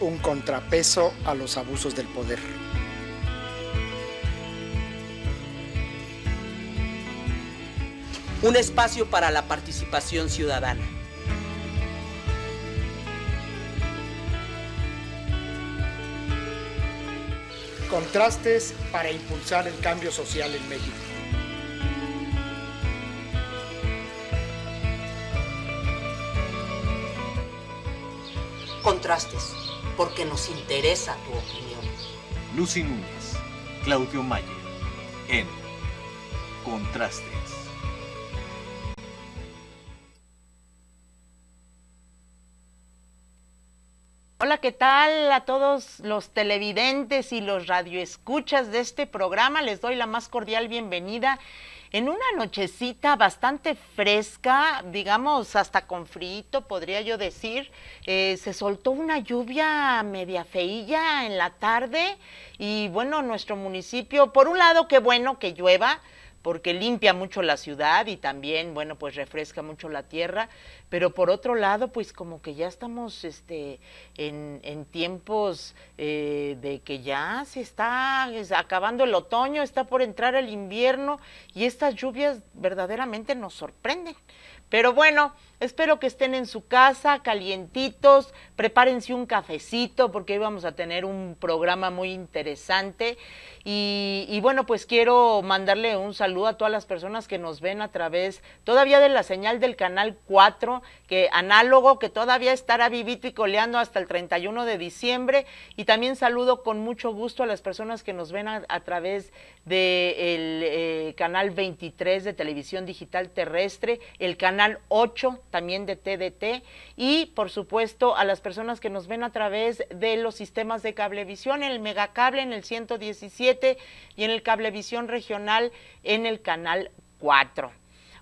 Un contrapeso a los abusos del poder. Un espacio para la participación ciudadana. Contrastes para impulsar el cambio social en México. contrastes, porque nos interesa tu opinión. Lucy Núñez, Claudio Mayer, en Contrastes. Hola, ¿qué tal a todos los televidentes y los radioescuchas de este programa? Les doy la más cordial bienvenida en una nochecita bastante fresca, digamos hasta con frito, podría yo decir, eh, se soltó una lluvia media feilla en la tarde y bueno, nuestro municipio, por un lado, qué bueno que llueva, porque limpia mucho la ciudad y también, bueno, pues refresca mucho la tierra, pero por otro lado, pues como que ya estamos este, en, tiempos eh, de que ya se está acabando el otoño, está por entrar el invierno y estas lluvias verdaderamente nos sorprenden. Pero bueno, Espero que estén en su casa, calientitos, prepárense un cafecito porque hoy vamos a tener un programa muy interesante. Y, bueno, pues quiero mandarle un saludo a todas las personas que nos ven a través todavía de la señal del canal 4, que análogo, que todavía estará vivito y coleando hasta el 31 de diciembre. Y también saludo con mucho gusto a las personas que nos ven a, través del de eh, canal 23 de televisión digital terrestre, el canal 8 también de TDT y por supuesto a las personas que nos ven a través de los sistemas de cablevisión, el megacable en el 117 y en el cablevisión regional en el canal 4.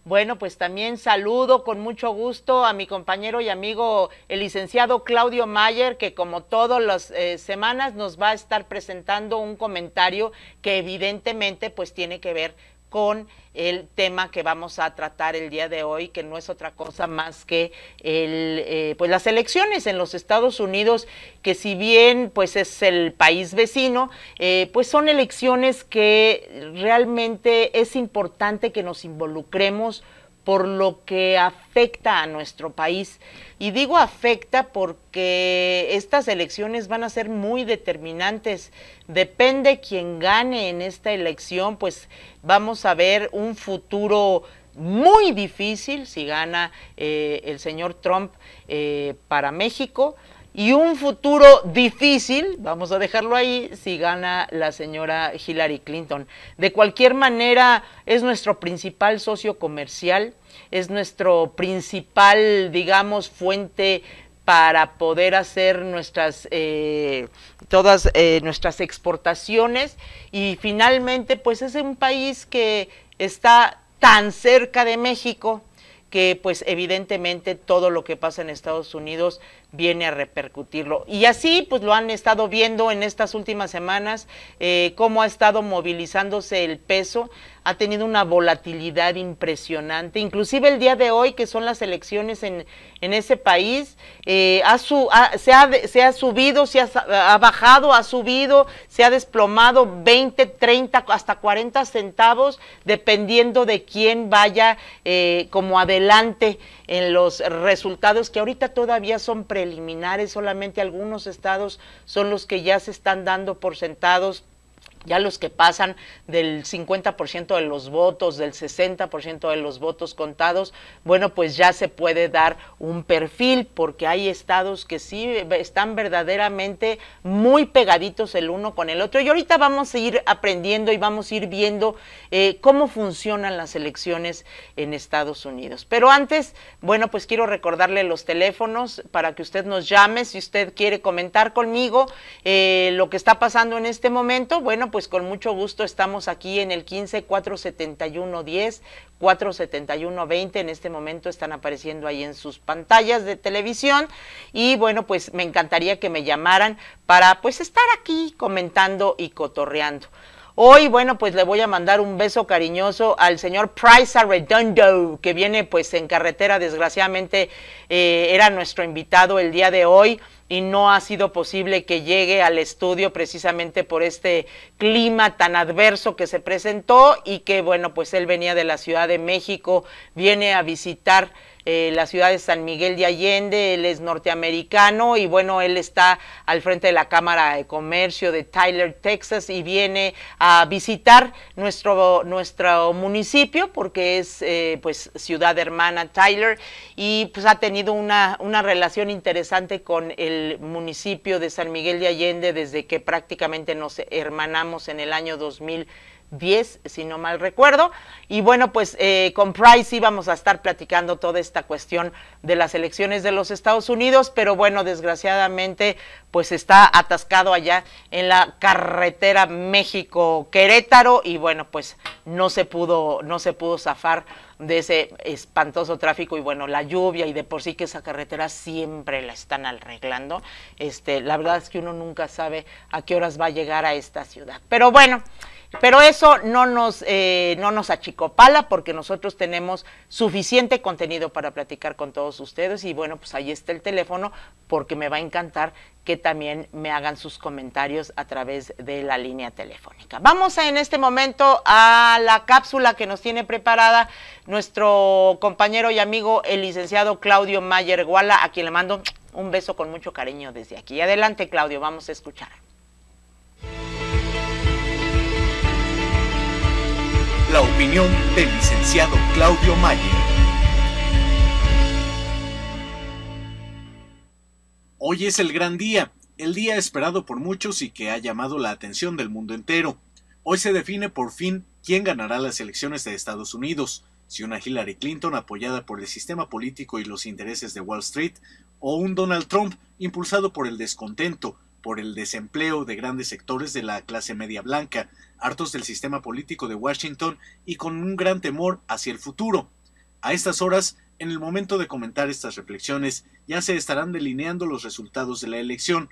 Bueno, pues también saludo con mucho gusto a mi compañero y amigo, el licenciado Claudio Mayer, que como todas las eh, semanas nos va a estar presentando un comentario que evidentemente pues tiene que ver con el tema que vamos a tratar el día de hoy, que no es otra cosa más que eh, pues las elecciones en los Estados Unidos, que si bien pues es el país vecino, eh, pues son elecciones que realmente es importante que nos involucremos por lo que afecta a nuestro país. Y digo afecta porque estas elecciones van a ser muy determinantes. Depende quién gane en esta elección, pues vamos a ver un futuro muy difícil si gana eh, el señor Trump eh, para México y un futuro difícil, vamos a dejarlo ahí, si gana la señora Hillary Clinton. De cualquier manera, es nuestro principal socio comercial, es nuestro principal, digamos, fuente para poder hacer nuestras eh, todas eh, nuestras exportaciones y finalmente pues es un país que está tan cerca de México que pues evidentemente todo lo que pasa en Estados Unidos viene a repercutirlo. Y así pues lo han estado viendo en estas últimas semanas, eh, cómo ha estado movilizándose el peso ha tenido una volatilidad impresionante. Inclusive el día de hoy, que son las elecciones en, en ese país, eh, se, ha, se, ha, subido, se ha, bajado, ha subido, se ha desplomado 20, 30, hasta 40 centavos, dependiendo de quién vaya eh, como adelante en los resultados, que ahorita todavía son preliminares, solamente algunos estados son los que ya se están dando por sentados ya los que pasan del 50% de los votos, del 60% de los votos contados, bueno, pues ya se puede dar un perfil porque hay estados que sí están verdaderamente muy pegaditos el uno con el otro. Y ahorita vamos a ir aprendiendo y vamos a ir viendo eh, cómo funcionan las elecciones en Estados Unidos. Pero antes, bueno, pues quiero recordarle los teléfonos para que usted nos llame si usted quiere comentar conmigo eh, lo que está pasando en este momento. Bueno, pues con mucho gusto estamos aquí en el 15 471 10 471 20. En este momento están apareciendo ahí en sus pantallas de televisión. Y bueno, pues me encantaría que me llamaran para pues estar aquí comentando y cotorreando. Hoy, bueno, pues le voy a mandar un beso cariñoso al señor Price Arredondo, que viene pues en carretera, desgraciadamente eh, era nuestro invitado el día de hoy y no ha sido posible que llegue al estudio precisamente por este clima tan adverso que se presentó y que, bueno, pues él venía de la Ciudad de México, viene a visitar eh, la ciudad de San Miguel de Allende, él es norteamericano y bueno, él está al frente de la Cámara de Comercio de Tyler, Texas y viene a visitar nuestro, nuestro municipio porque es eh, pues ciudad hermana Tyler y pues ha tenido una, una relación interesante con el municipio de San Miguel de Allende desde que prácticamente nos hermanamos en el año 2000. 10, si no mal recuerdo. Y bueno, pues eh, con Price íbamos a estar platicando toda esta cuestión de las elecciones de los Estados Unidos, pero bueno, desgraciadamente, pues está atascado allá en la carretera México-Querétaro y bueno, pues no se pudo, no se pudo zafar de ese espantoso tráfico y bueno, la lluvia y de por sí que esa carretera siempre la están arreglando. Este, la verdad es que uno nunca sabe a qué horas va a llegar a esta ciudad. Pero bueno, pero eso no nos, eh, no nos achicopala porque nosotros tenemos suficiente contenido para platicar con todos ustedes y bueno, pues ahí está el teléfono porque me va a encantar que también me hagan sus comentarios a través de la línea telefónica. Vamos en este momento a la cápsula que nos tiene preparada nuestro compañero y amigo el licenciado Claudio Mayer Guala, a quien le mando un beso con mucho cariño desde aquí. Adelante Claudio, vamos a escuchar. la opinión del licenciado Claudio Mayer. Hoy es el gran día, el día esperado por muchos y que ha llamado la atención del mundo entero. Hoy se define por fin quién ganará las elecciones de Estados Unidos, si una Hillary Clinton apoyada por el sistema político y los intereses de Wall Street, o un Donald Trump impulsado por el descontento, por el desempleo de grandes sectores de la clase media blanca, hartos del sistema político de Washington y con un gran temor hacia el futuro. A estas horas, en el momento de comentar estas reflexiones, ya se estarán delineando los resultados de la elección.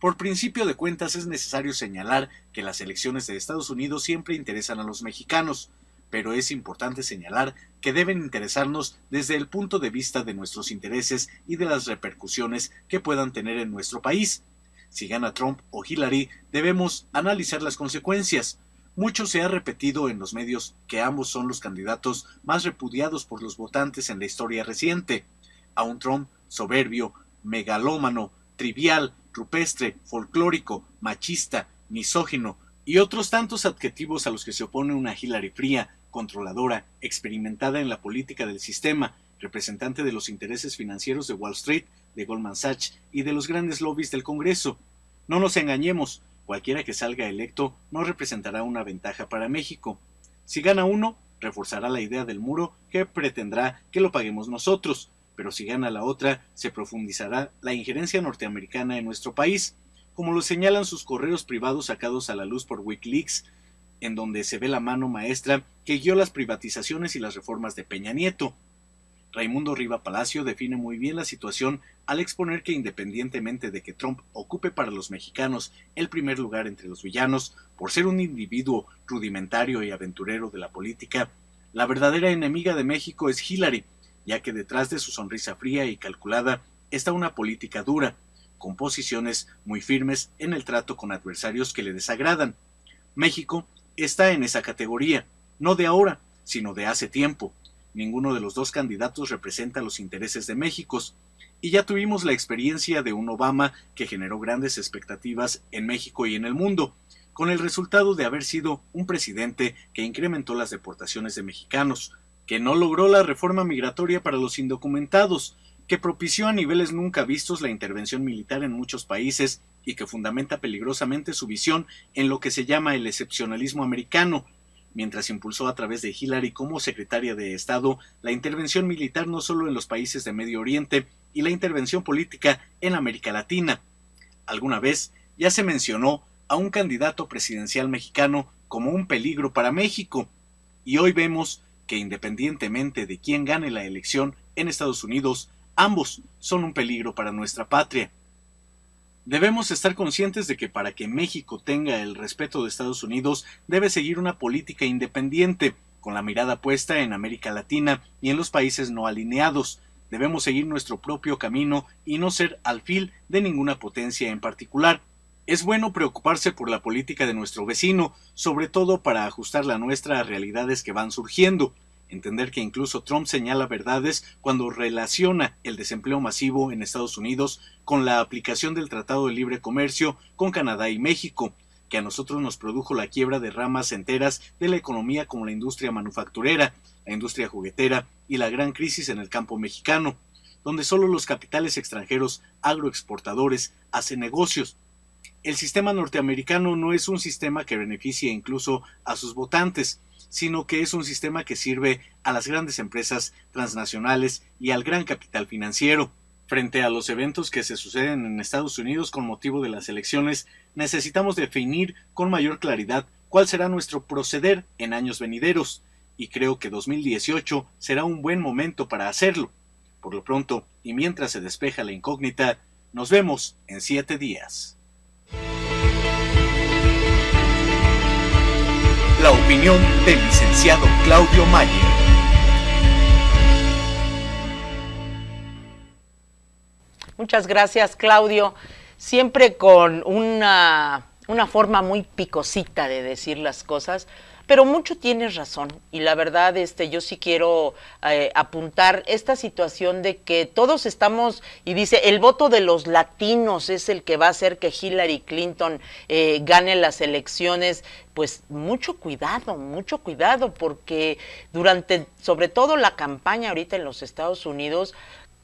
Por principio de cuentas es necesario señalar que las elecciones de Estados Unidos siempre interesan a los mexicanos, pero es importante señalar que deben interesarnos desde el punto de vista de nuestros intereses y de las repercusiones que puedan tener en nuestro país. Si gana Trump o Hillary, debemos analizar las consecuencias. Mucho se ha repetido en los medios que ambos son los candidatos más repudiados por los votantes en la historia reciente. A un Trump soberbio, megalómano, trivial, rupestre, folclórico, machista, misógino y otros tantos adjetivos a los que se opone una Hillary fría, controladora, experimentada en la política del sistema, representante de los intereses financieros de Wall Street de Goldman Sachs y de los grandes lobbies del Congreso. No nos engañemos, cualquiera que salga electo no representará una ventaja para México. Si gana uno, reforzará la idea del muro que pretendrá que lo paguemos nosotros, pero si gana la otra, se profundizará la injerencia norteamericana en nuestro país, como lo señalan sus correos privados sacados a la luz por Wikileaks, en donde se ve la mano maestra que guió las privatizaciones y las reformas de Peña Nieto. Raimundo Riva Palacio define muy bien la situación al exponer que independientemente de que Trump ocupe para los mexicanos el primer lugar entre los villanos, por ser un individuo rudimentario y aventurero de la política, la verdadera enemiga de México es Hillary, ya que detrás de su sonrisa fría y calculada está una política dura, con posiciones muy firmes en el trato con adversarios que le desagradan. México está en esa categoría, no de ahora, sino de hace tiempo, Ninguno de los dos candidatos representa los intereses de México. Y ya tuvimos la experiencia de un Obama que generó grandes expectativas en México y en el mundo, con el resultado de haber sido un presidente que incrementó las deportaciones de mexicanos, que no logró la reforma migratoria para los indocumentados, que propició a niveles nunca vistos la intervención militar en muchos países y que fundamenta peligrosamente su visión en lo que se llama el excepcionalismo americano, mientras impulsó a través de Hillary como secretaria de Estado la intervención militar no solo en los países de Medio Oriente y la intervención política en América Latina. Alguna vez ya se mencionó a un candidato presidencial mexicano como un peligro para México, y hoy vemos que independientemente de quién gane la elección en Estados Unidos, ambos son un peligro para nuestra patria. Debemos estar conscientes de que para que México tenga el respeto de Estados Unidos debe seguir una política independiente, con la mirada puesta en América Latina y en los países no alineados. Debemos seguir nuestro propio camino y no ser alfil de ninguna potencia en particular. Es bueno preocuparse por la política de nuestro vecino, sobre todo para ajustar la nuestra a realidades que van surgiendo. Entender que incluso Trump señala verdades cuando relaciona el desempleo masivo en Estados Unidos con la aplicación del Tratado de Libre Comercio con Canadá y México, que a nosotros nos produjo la quiebra de ramas enteras de la economía como la industria manufacturera, la industria juguetera y la gran crisis en el campo mexicano, donde solo los capitales extranjeros agroexportadores hacen negocios. El sistema norteamericano no es un sistema que beneficie incluso a sus votantes, sino que es un sistema que sirve a las grandes empresas transnacionales y al gran capital financiero. Frente a los eventos que se suceden en Estados Unidos con motivo de las elecciones, necesitamos definir con mayor claridad cuál será nuestro proceder en años venideros, y creo que 2018 será un buen momento para hacerlo. Por lo pronto, y mientras se despeja la incógnita, nos vemos en siete días. la opinión del licenciado Claudio Mayer. Muchas gracias, Claudio. Siempre con una, una forma muy picosita de decir las cosas pero mucho tienes razón y la verdad este, yo sí quiero eh, apuntar esta situación de que todos estamos, y dice, el voto de los latinos es el que va a hacer que Hillary Clinton eh, gane las elecciones pues mucho cuidado, mucho cuidado, porque durante, sobre todo la campaña ahorita en los Estados Unidos,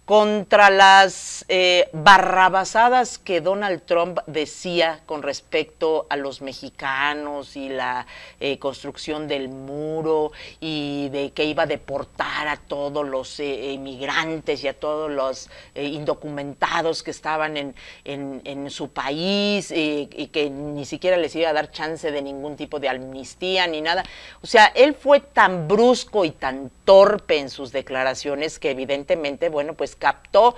contra las eh, barrabasadas que Donald Trump decía con respecto a los mexicanos y la eh, construcción del muro y de que iba a deportar a todos los inmigrantes eh, y a todos los indocumentados que estaban en su país y que ni siquiera les iba a dar chance de ningún tipo de amnistía ni nada. O sea, él fue tan brusco y tan torpe en sus declaraciones que evidentemente, bueno, pues captó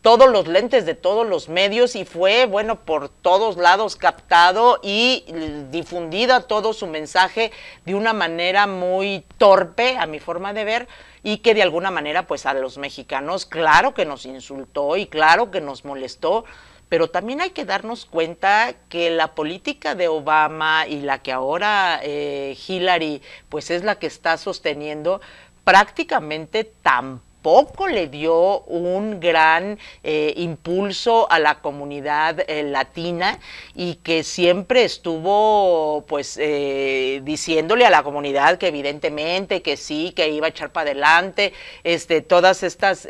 todos los lentes de todos los medios y fue, bueno, por todos lados captado y eh, difundida todo su mensaje de una manera muy torpe, a mi forma de ver, y que de alguna manera, pues a los mexicanos, claro que nos insultó y claro que nos molestó, pero también hay que darnos cuenta que la política de Obama y la que ahora eh, Hillary, pues es la que está sosteniendo, prácticamente tampoco poco le dio un gran eh, impulso a la comunidad eh, latina y que siempre estuvo pues eh, diciéndole a la comunidad que evidentemente que sí, que iba a echar para adelante este, todas estas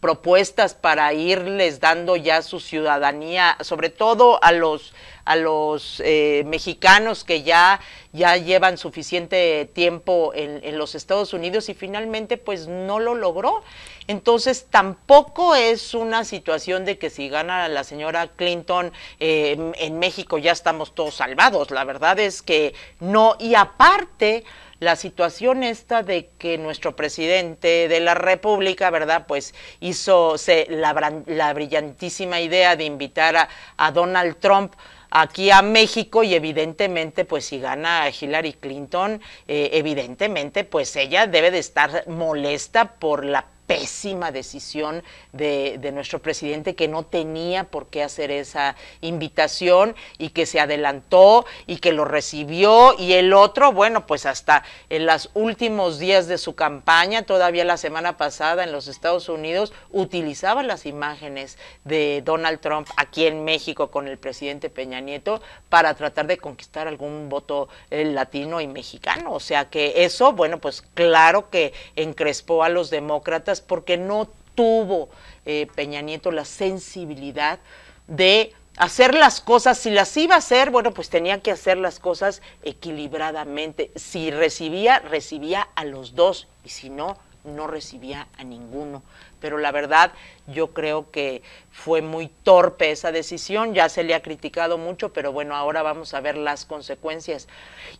propuestas para irles dando ya su ciudadanía, sobre todo a los a los eh, mexicanos que ya, ya llevan suficiente tiempo en, los Estados Unidos y finalmente pues no lo logró. Entonces tampoco es una situación de que si gana la señora Clinton eh, en México ya estamos todos salvados. La verdad es que no. Y aparte la situación esta de que nuestro presidente de la República, ¿verdad? Pues hizo la, brillantísima idea de invitar a, a Donald Trump aquí a México y evidentemente pues si gana Hillary Clinton, eh, evidentemente pues ella debe de estar molesta por la pésima decisión de, nuestro presidente que no tenía por qué hacer esa invitación y que se adelantó y que lo recibió y el otro, bueno, pues hasta en los últimos días de su campaña, todavía la semana pasada en los Estados Unidos, utilizaba las imágenes de Donald Trump aquí en México con el presidente Peña Nieto para tratar de conquistar algún voto eh, latino y mexicano. O sea que eso, bueno, pues claro que encrespó a los demócratas porque no tuvo eh, Peña Nieto la sensibilidad de hacer las cosas, si las iba a hacer, bueno, pues tenía que hacer las cosas equilibradamente. Si recibía, recibía a los dos y si no, no recibía a ninguno. Pero la verdad, yo creo que fue muy torpe esa decisión, ya se le ha criticado mucho, pero bueno, ahora vamos a ver las consecuencias.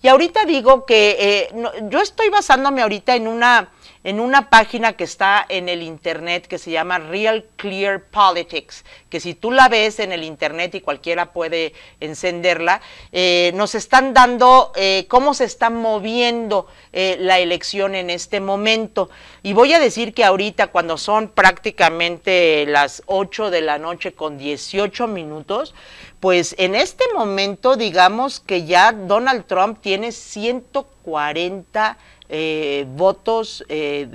Y ahorita digo que eh, yo estoy basándome ahorita en una en una página que está en el internet que se llama Real Clear Politics, que si tú la ves en el internet y cualquiera puede encenderla, eh, nos están dando eh, cómo se está moviendo eh, la elección en este momento. Y voy a decir que ahorita, cuando son prácticamente las 8 de la noche con 18 minutos, pues en este momento digamos que ya Donald Trump tiene 140 eh, votos eh,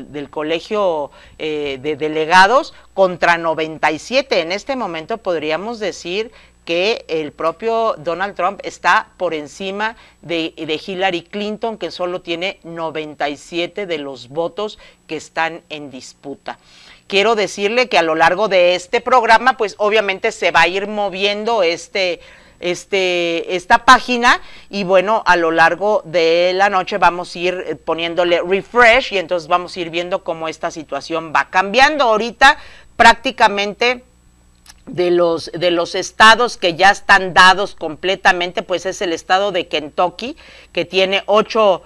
del colegio eh, de delegados contra 97. En este momento podríamos decir que el propio Donald Trump está por encima de, de, Hillary Clinton, que solo tiene 97 de los votos que están en disputa. Quiero decirle que a lo largo de este programa, pues obviamente se va a ir moviendo este este, esta página y bueno, a lo largo de la noche vamos a ir eh, poniéndole refresh y entonces vamos a ir viendo cómo esta situación va cambiando. Ahorita prácticamente de los, de los estados que ya están dados completamente, pues es el estado de Kentucky, que tiene ocho,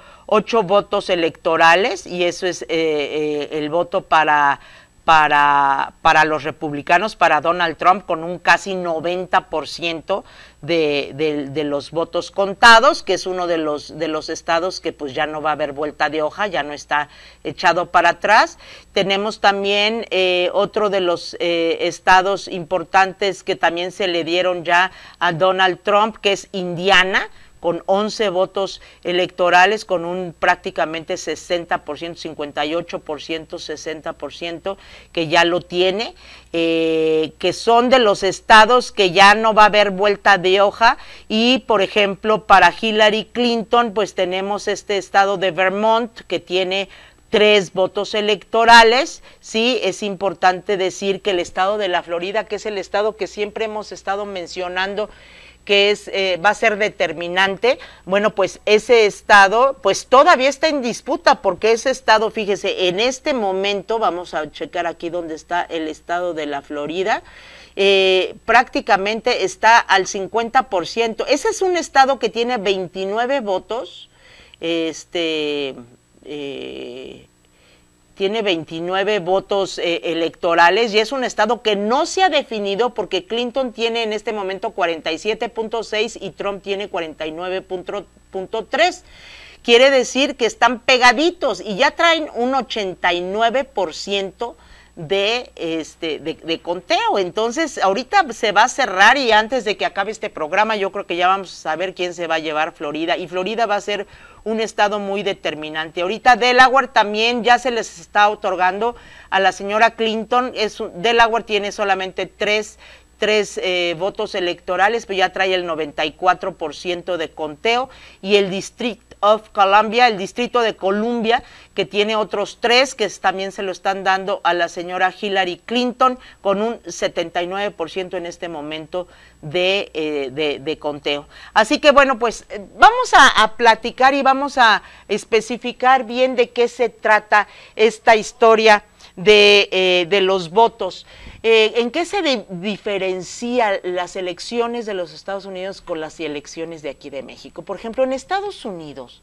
votos electorales y eso es eh, eh, el voto para para, para los republicanos, para Donald Trump, con un casi 90% de, de, los votos contados, que es uno de los, de los estados que pues ya no va a haber vuelta de hoja, ya no está echado para atrás. Tenemos también eh, otro de los eh, estados importantes que también se le dieron ya a Donald Trump, que es Indiana, con 11 votos electorales, con un prácticamente 60%, 58%, 60% que ya lo tiene, eh, que son de los estados que ya no va a haber vuelta de hoja. Y, por ejemplo, para Hillary Clinton, pues tenemos este estado de Vermont que tiene tres votos electorales, sí, es importante decir que el estado de la Florida, que es el estado que siempre hemos estado mencionando, que es, eh, va a ser determinante, bueno, pues ese Estado, pues todavía está en disputa, porque ese Estado, fíjese, en este momento, vamos a checar aquí donde está el Estado de la Florida, eh, prácticamente está al 50%. Ese es un Estado que tiene 29 votos, este... Eh, tiene 29 votos eh, electorales y es un estado que no se ha definido porque Clinton tiene en este momento 47.6 y Trump tiene 49.3. Quiere decir que están pegaditos y ya traen un 89% de, este, de, de, conteo. Entonces, ahorita se va a cerrar y antes de que acabe este programa, yo creo que ya vamos a saber quién se va a llevar Florida. Y Florida va a ser un estado muy determinante. Ahorita Delaware también ya se les está otorgando a la señora Clinton. Es, Delaware tiene solamente tres tres eh, votos electorales, pero pues ya trae el 94% de conteo, y el District of Columbia, el Distrito de Columbia, que tiene otros tres, que también se lo están dando a la señora Hillary Clinton, con un 79% en este momento eh, de, conteo. Así que bueno, pues eh, vamos a platicar y vamos a especificar bien de qué se trata esta historia eh, de, los votos. Eh, ¿En qué se diferencian las elecciones de los Estados Unidos con las elecciones de aquí de México? Por ejemplo, en Estados Unidos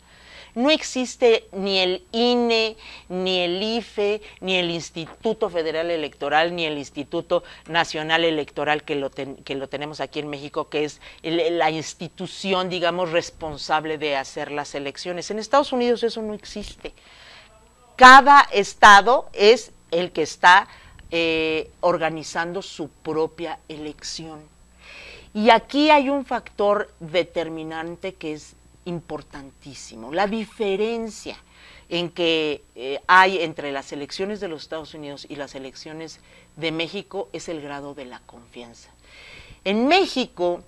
no existe ni el INE, ni el IFE, ni el Instituto Federal Electoral, ni el Instituto Nacional Electoral que lo, lo tenemos aquí en México, que es la institución, digamos, responsable de hacer las elecciones. En Estados Unidos eso no existe. Cada estado es el que está eh, organizando su propia elección. Y aquí hay un factor determinante que es importantísimo, la diferencia en que eh, hay entre las elecciones de los Estados Unidos y las elecciones de México es el grado de la confianza. En México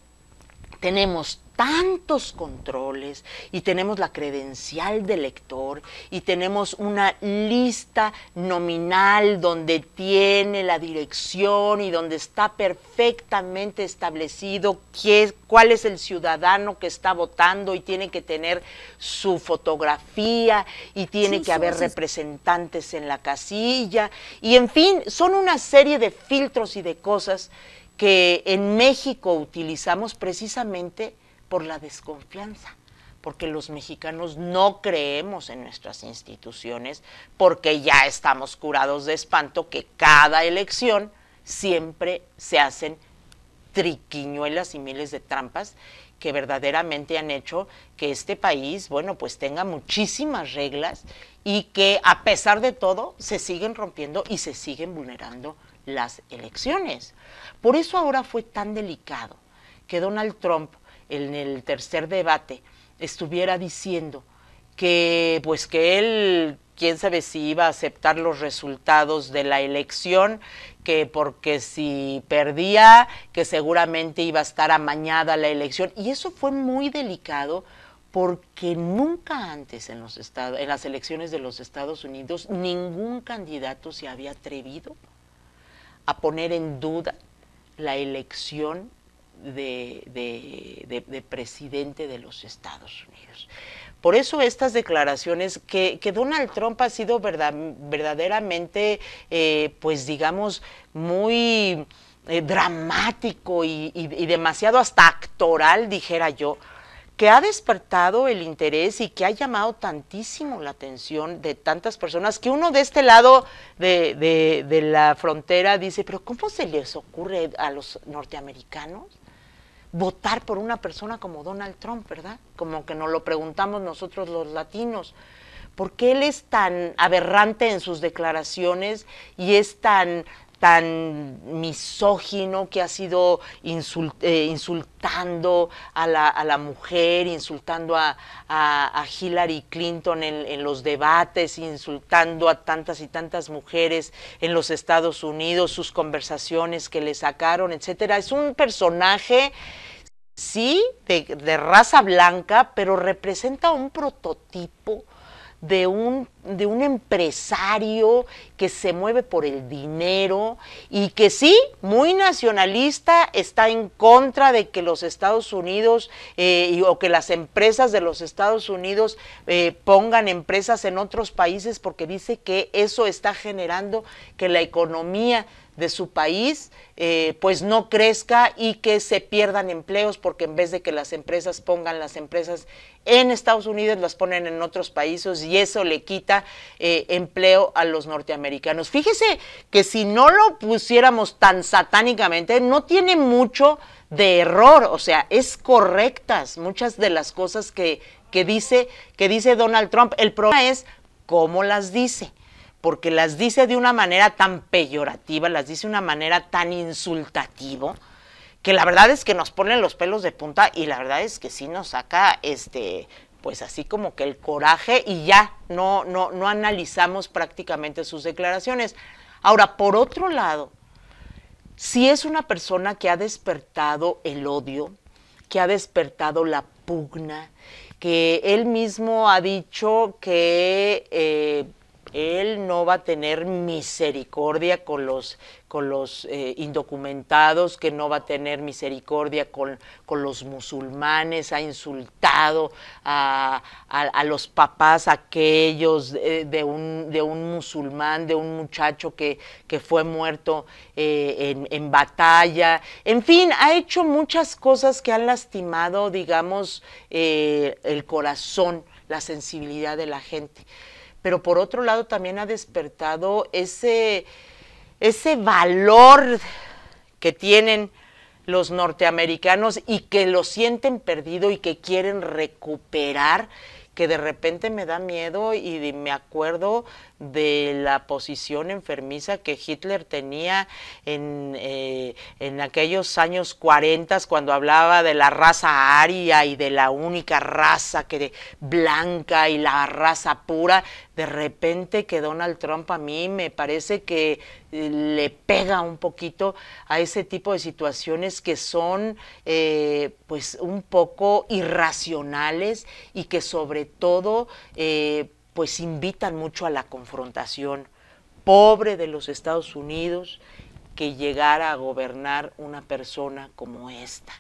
tenemos tantos controles y tenemos la credencial de lector y tenemos una lista nominal donde tiene la dirección y donde está perfectamente establecido cuál es el ciudadano que está votando y tiene que tener su fotografía y tiene que haber representantes en la casilla y en fin, son una serie de filtros y de cosas que en México utilizamos precisamente por la desconfianza, porque los mexicanos no creemos en nuestras instituciones, porque ya estamos curados de espanto que cada elección siempre se hacen triquiñuelas y miles de trampas que verdaderamente han hecho que este país, bueno, pues tenga muchísimas reglas y que a pesar de todo se siguen rompiendo y se siguen vulnerando las elecciones. Por eso ahora fue tan delicado que Donald Trump en el tercer debate estuviera diciendo que pues que él quién sabe si iba a aceptar los resultados de la elección, que porque si perdía, que seguramente iba a estar amañada la elección. Y eso fue muy delicado porque nunca antes en, los estados, en las elecciones de los Estados Unidos ningún candidato se había atrevido a poner en duda la elección de, presidente de los Estados Unidos. Por eso estas declaraciones que, Donald Trump ha sido verdaderamente, eh, pues digamos, muy eh, dramático y, demasiado hasta actoral, dijera yo, que ha despertado el interés y que ha llamado tantísimo la atención de tantas personas que uno de este lado de, de, la frontera dice, pero ¿cómo se les ocurre a los norteamericanos votar por una persona como Donald Trump, ¿verdad? Como que nos lo preguntamos nosotros los latinos. ¿Por qué él es tan aberrante en sus declaraciones y es tan tan misógino que ha sido eh, insultando a la, mujer, insultando a, a, Hillary Clinton en, en, los debates, insultando a tantas y tantas mujeres en los Estados Unidos, sus conversaciones que le sacaron, etcétera. Es un personaje sí, de, de, raza blanca, pero representa un prototipo de un, de un empresario que se mueve por el dinero y que sí, muy nacionalista, está en contra de que los Estados Unidos eh, o que las empresas de los Estados Unidos eh, pongan empresas en otros países porque dice que eso está generando que la economía de su país, eh, pues no crezca y que se pierdan empleos, porque en vez de que las empresas pongan las empresas en Estados Unidos, las ponen en otros países y eso le quita eh, empleo a los norteamericanos. Fíjese que si no lo pusiéramos tan satánicamente, no tiene mucho de error, o sea, es correctas muchas de las cosas que, dice, que dice Donald Trump. El problema es cómo las dice porque las dice de una manera tan peyorativa, las dice de una manera tan insultativa que la verdad es que nos ponen los pelos de punta y la verdad es que sí nos saca este pues así como que el coraje y ya no no no analizamos prácticamente sus declaraciones. Ahora, por otro lado, si es una persona que ha despertado el odio, que ha despertado la pugna, que él mismo ha dicho que eh, él no va a tener misericordia con los, eh, indocumentados, que no va a tener misericordia con, los musulmanes, ha insultado a, los papás aquellos de, un, musulmán, de un muchacho que, fue muerto eh, en, batalla. En fin, ha hecho muchas cosas que han lastimado, digamos, eh, el corazón, la sensibilidad de la gente pero por otro lado también ha despertado ese, ese valor que tienen los norteamericanos y que lo sienten perdido y que quieren recuperar, que de repente me da miedo y me acuerdo de la posición enfermiza que Hitler tenía en, eh, aquellos años 40 cuando hablaba de la raza aria y de la única raza que blanca y la raza pura, de repente que Donald Trump a mí me parece que eh, le pega un poquito a ese tipo de situaciones que son eh, pues un poco irracionales y que sobre todo pues invitan mucho a la confrontación pobre de los Estados Unidos que llegara a gobernar una persona como esta.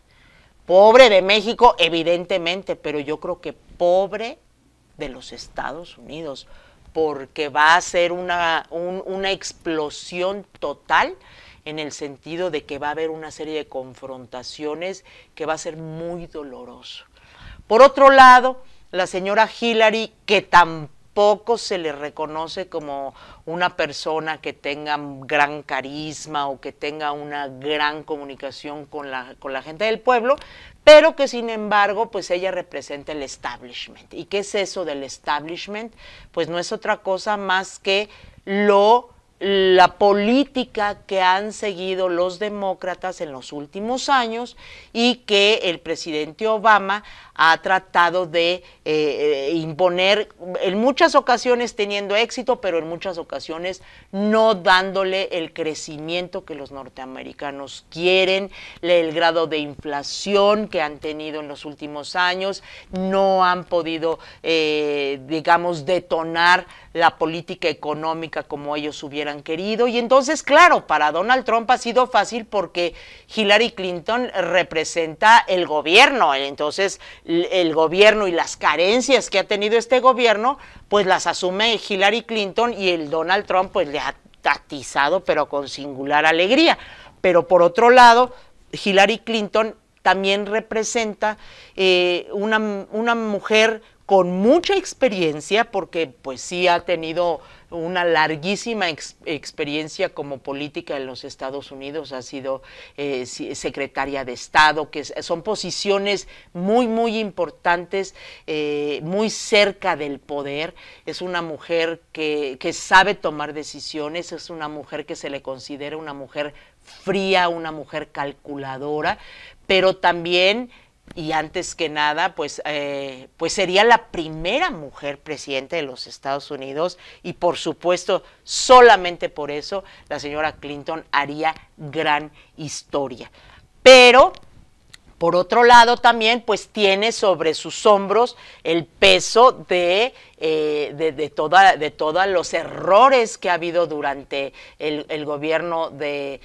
Pobre de México, evidentemente, pero yo creo que pobre de los Estados Unidos, porque va a ser una, una explosión total en el sentido de que va a haber una serie de confrontaciones que va a ser muy doloroso. Por otro lado, la señora Hillary, que tampoco poco se le reconoce como una persona que tenga gran carisma o que tenga una gran comunicación con la, con la gente del pueblo, pero que sin embargo, pues ella representa el establishment. ¿Y qué es eso del establishment? Pues no es otra cosa más que lo la política que han seguido los demócratas en los últimos años y que el presidente Obama ha tratado de eh, eh, imponer en muchas ocasiones teniendo éxito, pero en muchas ocasiones no dándole el crecimiento que los norteamericanos quieren, el grado de inflación que han tenido en los últimos años, no han podido, eh, digamos, detonar la política económica como ellos hubieran querido. Y entonces, claro, para Donald Trump ha sido fácil porque Hillary Clinton representa el gobierno. Entonces, el gobierno y las carencias que ha tenido este gobierno, pues las asume Hillary Clinton y el Donald Trump pues le ha tatizado, pero con singular alegría. Pero por otro lado, Hillary Clinton también representa eh, una, una, mujer con mucha experiencia, porque pues sí ha tenido una larguísima experiencia como política en los Estados Unidos, ha sido eh, secretaria de Estado, que son posiciones muy, muy importantes, eh, muy cerca del poder. Es una mujer que, que sabe tomar decisiones, es una mujer que se le considera una mujer fría, una mujer calculadora, pero también y antes que nada, pues, eh, pues sería la primera mujer presidente de los Estados Unidos y por supuesto, solamente por eso, la señora Clinton haría gran historia. Pero por otro lado, también pues tiene sobre sus hombros el peso de, eh, de, toda, de todos los errores que ha habido durante el, gobierno del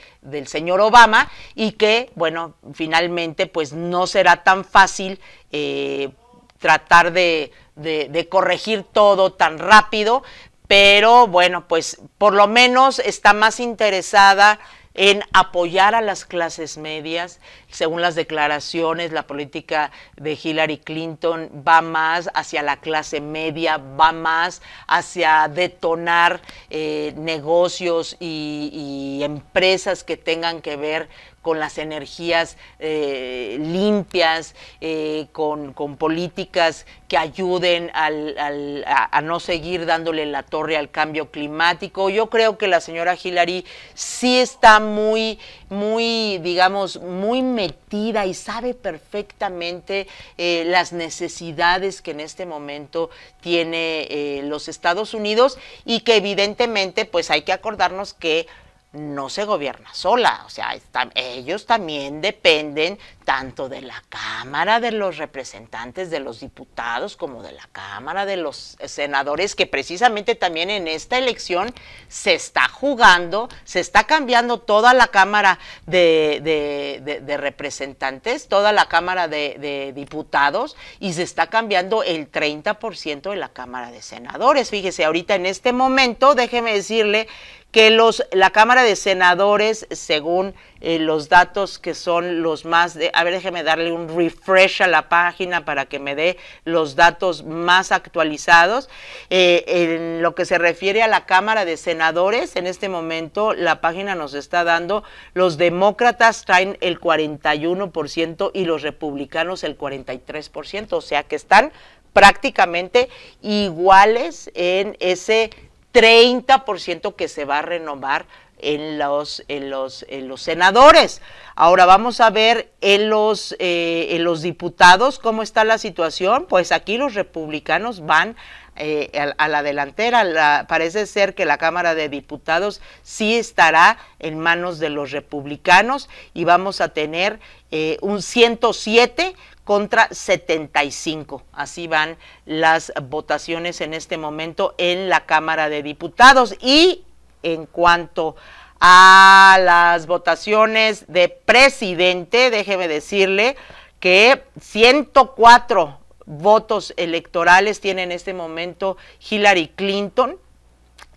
señor Obama y que, bueno, finalmente pues no será tan fácil eh, tratar de, de corregir todo tan rápido, pero bueno, pues por lo menos está más interesada en apoyar a las clases medias. Según las declaraciones, la política de Hillary Clinton va más hacia la clase media, va más hacia detonar eh, negocios y empresas que tengan que ver con las energías eh, limpias, eh, con, políticas que ayuden a, no seguir dándole la torre al cambio climático. Yo creo que la señora Hillary sí está muy, muy, digamos, muy metida y sabe perfectamente eh, las necesidades que en este momento tiene los Estados Unidos y que evidentemente pues hay que acordarnos que no se gobierna sola, o sea, ellos también dependen tanto de la Cámara de los representantes, de los diputados, como de la Cámara de los senadores, que precisamente también en esta elección se está jugando, se está cambiando toda la Cámara de, de representantes, toda la Cámara de diputados, y se está cambiando el 30% de la Cámara de senadores. Fíjese, ahorita en este momento, déjeme decirle que los, la Cámara de Senadores, según eh, los datos que son los más de, a ver, déjeme darle un refresh a la página para que me dé los datos más actualizados. Eh, en lo que se refiere a la Cámara de Senadores, en este momento la página nos está dando, los demócratas traen el 41% y los republicanos el 43%, o sea que están prácticamente iguales en ese 30% que se va a renovar en los, en los, en los senadores. Ahora vamos a ver en los, eh, en los diputados cómo está la situación. Pues aquí los republicanos van eh, a, la delantera. parece ser que la Cámara de Diputados sí estará en manos de los republicanos y vamos a tener eh, un 107 contra 75. Así van las votaciones en este momento en la Cámara de Diputados. Y en cuanto a las votaciones de presidente, déjeme decirle que 104 votos electorales tiene en este momento Hillary Clinton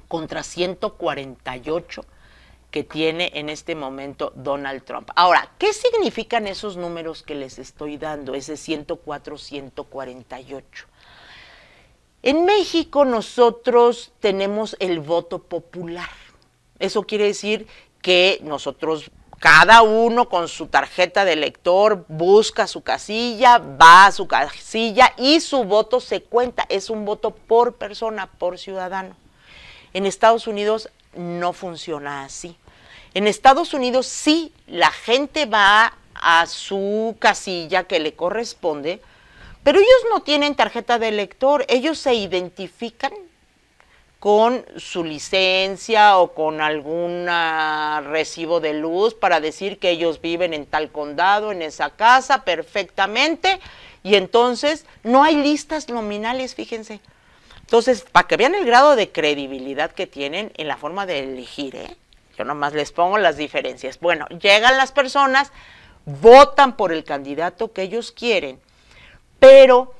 contra 148 que tiene en este momento Donald Trump. Ahora, ¿qué significan esos números que les estoy dando, ese 104-148? En México nosotros tenemos el voto popular. Eso quiere decir que nosotros, cada uno con su tarjeta de elector, busca su casilla, va a su casilla y su voto se cuenta. Es un voto por persona, por ciudadano. En Estados Unidos no funciona así. En Estados Unidos sí, la gente va a su casilla que le corresponde, pero ellos no tienen tarjeta de elector, ellos se identifican con su licencia o con algún ah, recibo de luz para decir que ellos viven en tal condado, en esa casa, perfectamente, y entonces no hay listas nominales, fíjense. Entonces, para que vean el grado de credibilidad que tienen en la forma de elegir, ¿eh? yo nomás les pongo las diferencias. Bueno, llegan las personas, votan por el candidato que ellos quieren, pero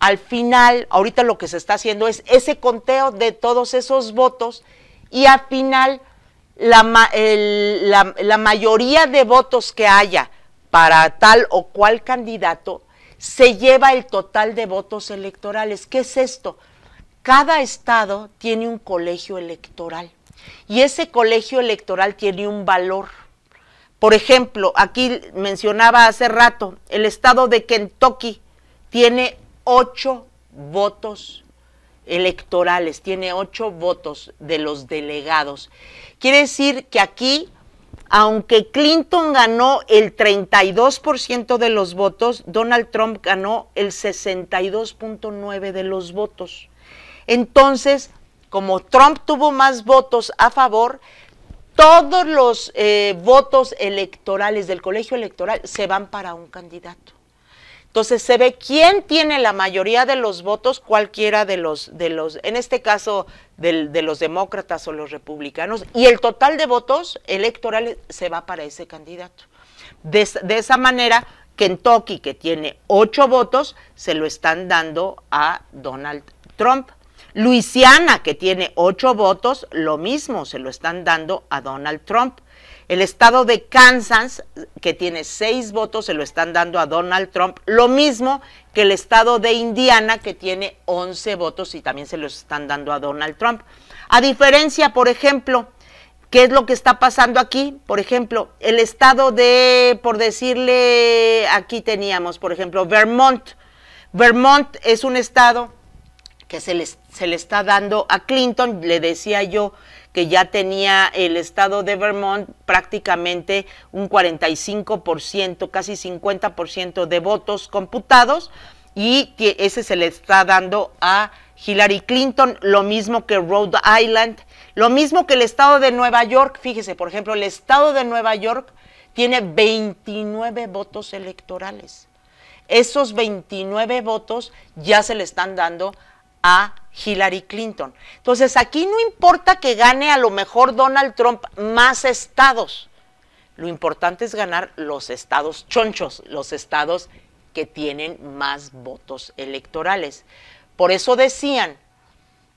al final, ahorita lo que se está haciendo es ese conteo de todos esos votos y al final la, la mayoría de votos que haya para tal o cual candidato se lleva el total de votos electorales. ¿Qué es esto? cada estado tiene un colegio electoral y ese colegio electoral tiene un valor. Por ejemplo, aquí mencionaba hace rato, el estado de Kentucky tiene ocho votos electorales, tiene ocho votos de los delegados. Quiere decir que aquí, aunque Clinton ganó el 32% de los votos, Donald Trump ganó el 62.9% de los votos. Entonces, como Trump tuvo más votos a favor, todos los eh, votos electorales del colegio electoral se van para un candidato. Entonces se ve quién tiene la mayoría de los votos, cualquiera de los, de los en este caso de los demócratas o los republicanos, y el total de votos electorales se va para ese candidato. De, de esa manera, Kentucky, que tiene ocho votos, se lo están dando a Donald Trump. Luisiana, que tiene ocho votos, lo mismo se lo están dando a Donald Trump. El estado de Kansas, que tiene seis votos, se lo están dando a Donald Trump, lo mismo que el estado de Indiana, que tiene once votos y también se lo están dando a Donald Trump. A diferencia, por ejemplo, ¿qué es lo que está pasando aquí? Por ejemplo, el estado de, por decirle, aquí teníamos, por ejemplo, Vermont. Vermont es un estado que se le está dando a Clinton. Le decía yo que ya tenía el estado de Vermont prácticamente un 45%, casi 50% de votos computados y ese se le está dando a Hillary Clinton, lo mismo que Rhode Island, lo mismo que el estado de Nueva York. Fíjese, por ejemplo, el estado de Nueva York tiene 29 votos electorales. Esos 29 votos ya se le están dando a a Hillary Clinton. Entonces aquí no importa que gane a lo mejor Donald Trump más estados. Lo importante es ganar los estados chonchos, los estados que tienen más votos electorales. Por eso decían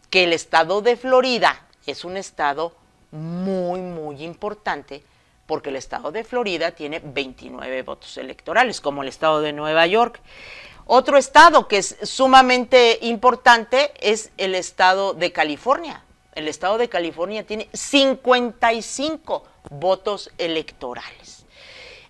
que el estado de Florida es un estado muy, muy importante porque el estado de Florida tiene 29 votos electorales, como el estado de Nueva York. Otro estado que es sumamente importante es el estado de California. El estado de California tiene 55 votos electorales.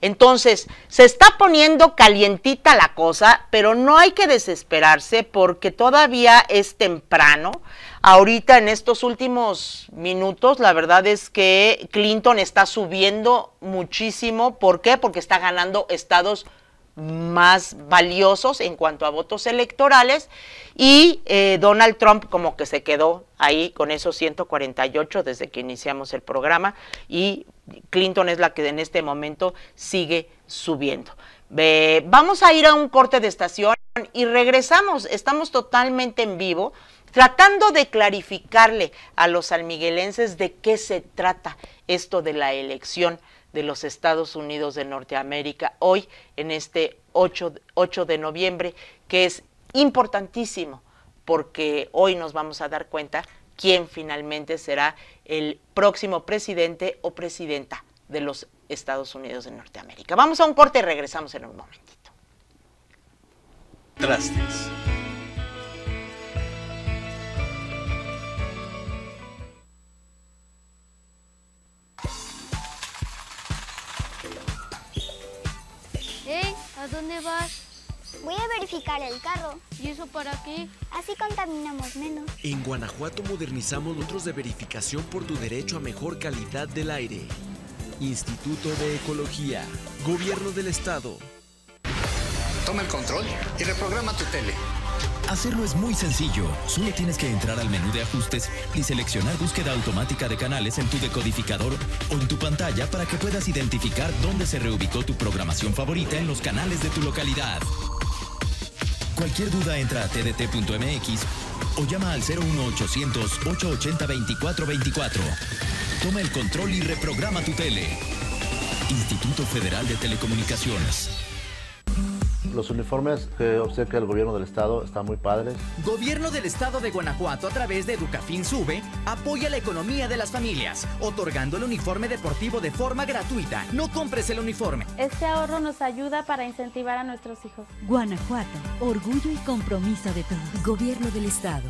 Entonces, se está poniendo calientita la cosa, pero no hay que desesperarse porque todavía es temprano. Ahorita en estos últimos minutos, la verdad es que Clinton está subiendo muchísimo. ¿Por qué? Porque está ganando estados más valiosos en cuanto a votos electorales y eh, Donald Trump como que se quedó ahí con esos 148 desde que iniciamos el programa y Clinton es la que en este momento sigue subiendo. Eh, vamos a ir a un corte de estación y regresamos, estamos totalmente en vivo tratando de clarificarle a los almiguelenses de qué se trata esto de la elección de los Estados Unidos de Norteamérica hoy, en este 8, de noviembre, que es importantísimo porque hoy nos vamos a dar cuenta quién finalmente será el próximo presidente o presidenta de los Estados Unidos de Norteamérica. Vamos a un corte y regresamos en un momentito. Trastes. ¿A dónde vas? Voy a verificar el carro. ¿Y eso para qué? Así contaminamos menos. En Guanajuato modernizamos otros de verificación por tu derecho a mejor calidad del aire. Instituto de Ecología. Gobierno del Estado. Toma el control y reprograma tu tele. Hacerlo es muy sencillo. Solo tienes que entrar al menú de ajustes y seleccionar búsqueda automática de canales en tu decodificador o en tu pantalla para que puedas identificar dónde se reubicó tu programación favorita en los canales de tu localidad. Cualquier duda entra a tdt.mx o llama al 01800 880 2424. Toma el control y reprograma tu tele. Instituto Federal de Telecomunicaciones. Los uniformes que obsequia el gobierno del estado están muy padres. Gobierno del estado de Guanajuato a través de Educafin Sube apoya la economía de las familias, otorgando el uniforme deportivo de forma gratuita. No compres el uniforme. Este ahorro nos ayuda para incentivar a nuestros hijos. Guanajuato, orgullo y compromiso de todos. Gobierno del estado.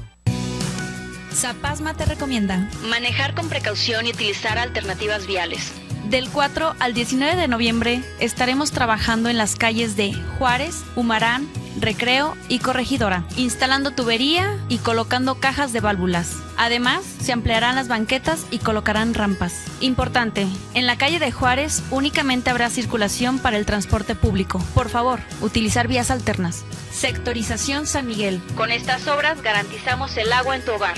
Zapasma te recomienda manejar con precaución y utilizar alternativas viales del 4 al 19 de noviembre estaremos trabajando en las calles de Juárez, Humarán, Recreo y Corregidora, instalando tubería y colocando cajas de válvulas. Además, se ampliarán las banquetas y colocarán rampas. Importante, en la calle de Juárez únicamente habrá circulación para el transporte público. Por favor, utilizar vías alternas. Sectorización San Miguel. Con estas obras garantizamos el agua en tu hogar.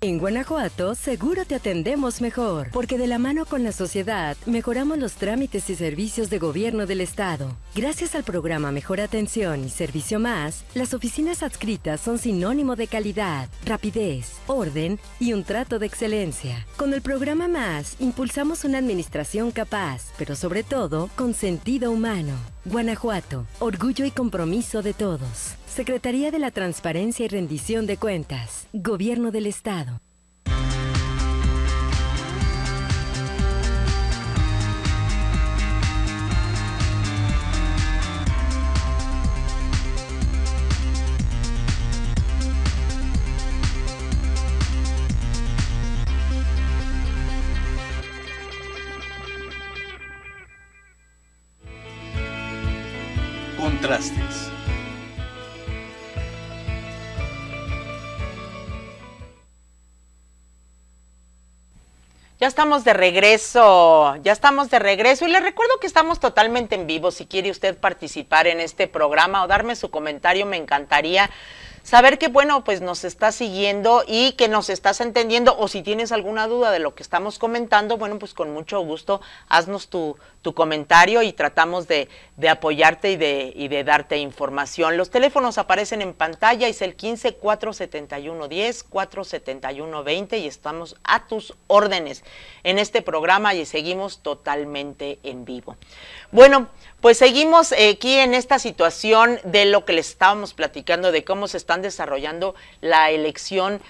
En Guanajuato seguro te atendemos mejor, porque de la mano con la sociedad mejoramos los trámites y servicios de gobierno del Estado. Gracias al programa Mejor Atención y Servicio Más, las oficinas adscritas son sinónimo de calidad, rapidez, orden y un trato de excelencia. Con el programa Más impulsamos una administración capaz, pero sobre todo con sentido humano. Guanajuato, orgullo y compromiso de todos. Secretaría de la Transparencia y Rendición de Cuentas, Gobierno del Estado. Ya estamos de regreso, ya estamos de regreso y le recuerdo que estamos totalmente en vivo. Si quiere usted participar en este programa o darme su comentario, me encantaría saber que, bueno, pues nos estás siguiendo y que nos estás entendiendo o si tienes alguna duda de lo que estamos comentando, bueno, pues con mucho gusto haznos tu, comentario y tratamos de, apoyarte y de, y de, darte información. Los teléfonos aparecen en pantalla, es el 15 471 10 471 20 y estamos a tus órdenes en este programa y seguimos totalmente en vivo. Bueno, pues seguimos eh, aquí en esta situación de lo que les estábamos platicando, de cómo se están desarrollando la elección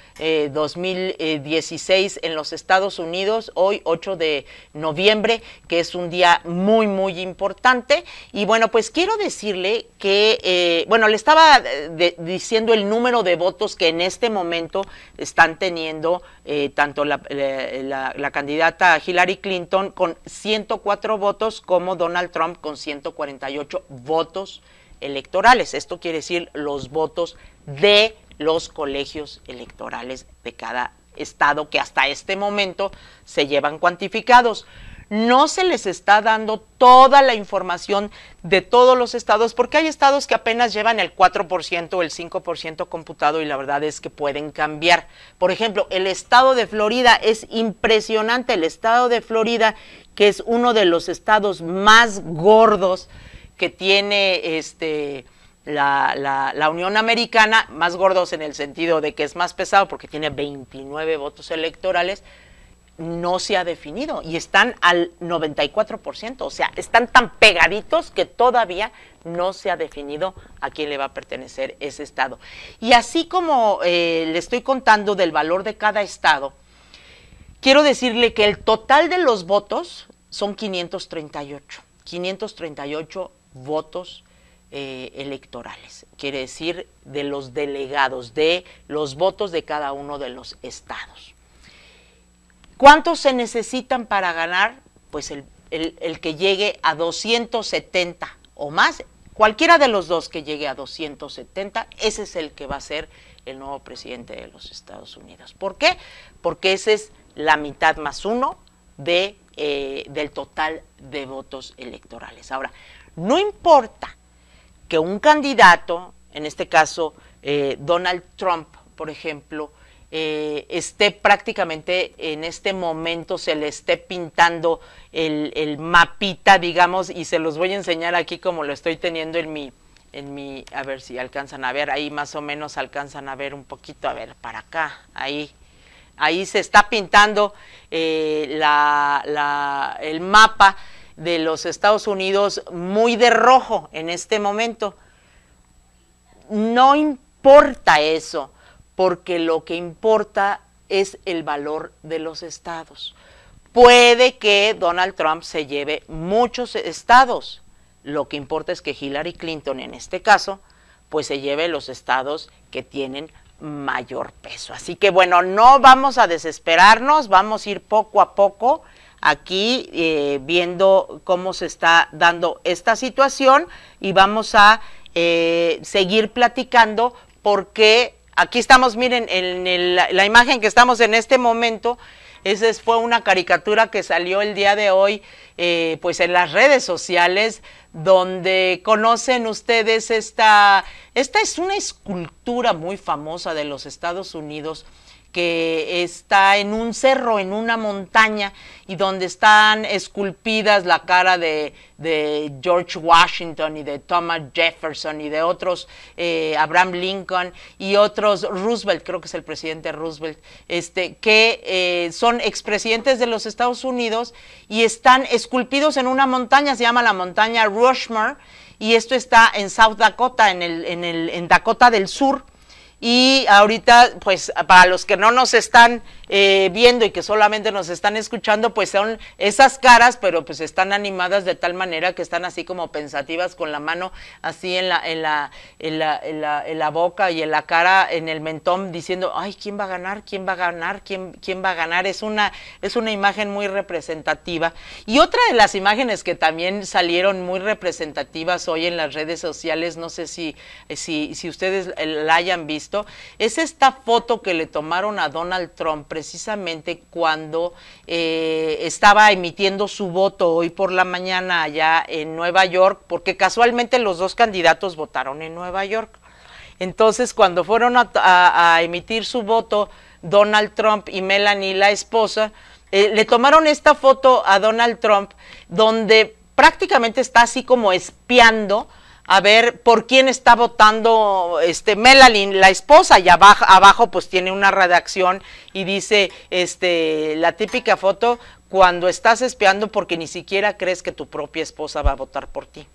2016 eh, en los Estados Unidos, hoy 8 de noviembre, que es un día muy, muy importante. Y bueno, pues quiero decirle que, eh, bueno, le estaba diciendo el número de votos que en este momento están teniendo tanto la, candidata Hillary Clinton con 104 votos como Donald Trump con 148 votos electorales. Esto quiere decir los votos de los colegios electorales de cada estado que hasta este momento se llevan cuantificados no se les está dando toda la información de todos los estados, porque hay estados que apenas llevan el 4% o el 5% computado y la verdad es que pueden cambiar. Por ejemplo, el estado de Florida es impresionante, el estado de Florida, que es uno de los estados más gordos que tiene este... La, la, Unión Americana, más gordos en el sentido de que es más pesado porque tiene 29 votos electorales, no se ha definido y están al 94%, o sea, están tan pegaditos que todavía no se ha definido a quién le va a pertenecer ese estado. Y así como eh, le estoy contando del valor de cada estado, quiero decirle que el total de los votos son 538, 538 votos eh, electorales, quiere decir de los delegados, de los votos de cada uno de los estados. ¿Cuántos se necesitan para ganar? Pues el, que llegue a 270 o más, cualquiera de los dos que llegue a 270, ese es el que va a ser el nuevo presidente de los Estados Unidos. ¿Por qué? Porque ese es la mitad más uno de, eh, del total de votos electorales. Ahora, no importa que un candidato, en este caso eh, Donald Trump, por ejemplo, eh, esté prácticamente en este momento, se le esté pintando el, mapita, digamos, y se los voy a enseñar aquí como lo estoy teniendo en mi, en mi, a ver si alcanzan a ver, ahí más o menos alcanzan a ver un poquito, a ver, para acá, ahí, ahí se está pintando eh, la, la, el mapa de los Estados Unidos muy de rojo en este momento. No importa eso, porque lo que importa es el valor de los estados. Puede que Donald Trump se lleve muchos estados, lo que importa es que Hillary Clinton en este caso, pues se lleve los estados que tienen mayor peso. Así que bueno, no vamos a desesperarnos, vamos a ir poco a poco aquí eh, viendo cómo se está dando esta situación y vamos a eh, seguir platicando por qué Aquí estamos, miren, en la imagen que estamos en este momento, esa fue una caricatura que salió el día de hoy, eh, pues en las redes sociales, donde conocen ustedes esta, esta es una escultura muy famosa de los Estados Unidos, que está en un cerro, en una montaña, y donde están esculpidas la cara de, George Washington y de Thomas Jefferson y de otros, eh, Abraham Lincoln y otros, Roosevelt, creo que es el presidente Roosevelt, este, que eh, son expresidentes de los Estados Unidos y están esculpidos en una montaña, se llama la montaña Rushmore, y esto está en South Dakota, en, el, en, el, en Dakota del Sur. Y ahorita, pues para los que no nos están eh, viendo y que solamente nos están escuchando, pues son esas caras, pero pues están animadas de tal manera que están así como pensativas con la mano así en la, en la, en la, en la, boca y en la cara, en el mentón, diciendo, ay, ¿quién va a ganar? ¿Quién va a ganar? ¿Quién, quién va a ganar? Es una, es una imagen muy representativa. Y otra de las imágenes que también salieron muy representativas hoy en las redes sociales, no sé si, si, si ustedes la hayan visto, es esta foto que le tomaron a Donald Trump precisamente cuando eh, estaba emitiendo su voto hoy por la mañana allá en Nueva York, porque casualmente los dos candidatos votaron en Nueva York. Entonces, cuando fueron a, emitir su voto, Donald Trump y Melanie, la esposa, eh, le tomaron esta foto a Donald Trump donde prácticamente está así como espiando a ver por quién está votando este Melalin, la esposa, y abajo, abajo pues tiene una redacción y dice este la típica foto cuando estás espiando porque ni siquiera crees que tu propia esposa va a votar por ti.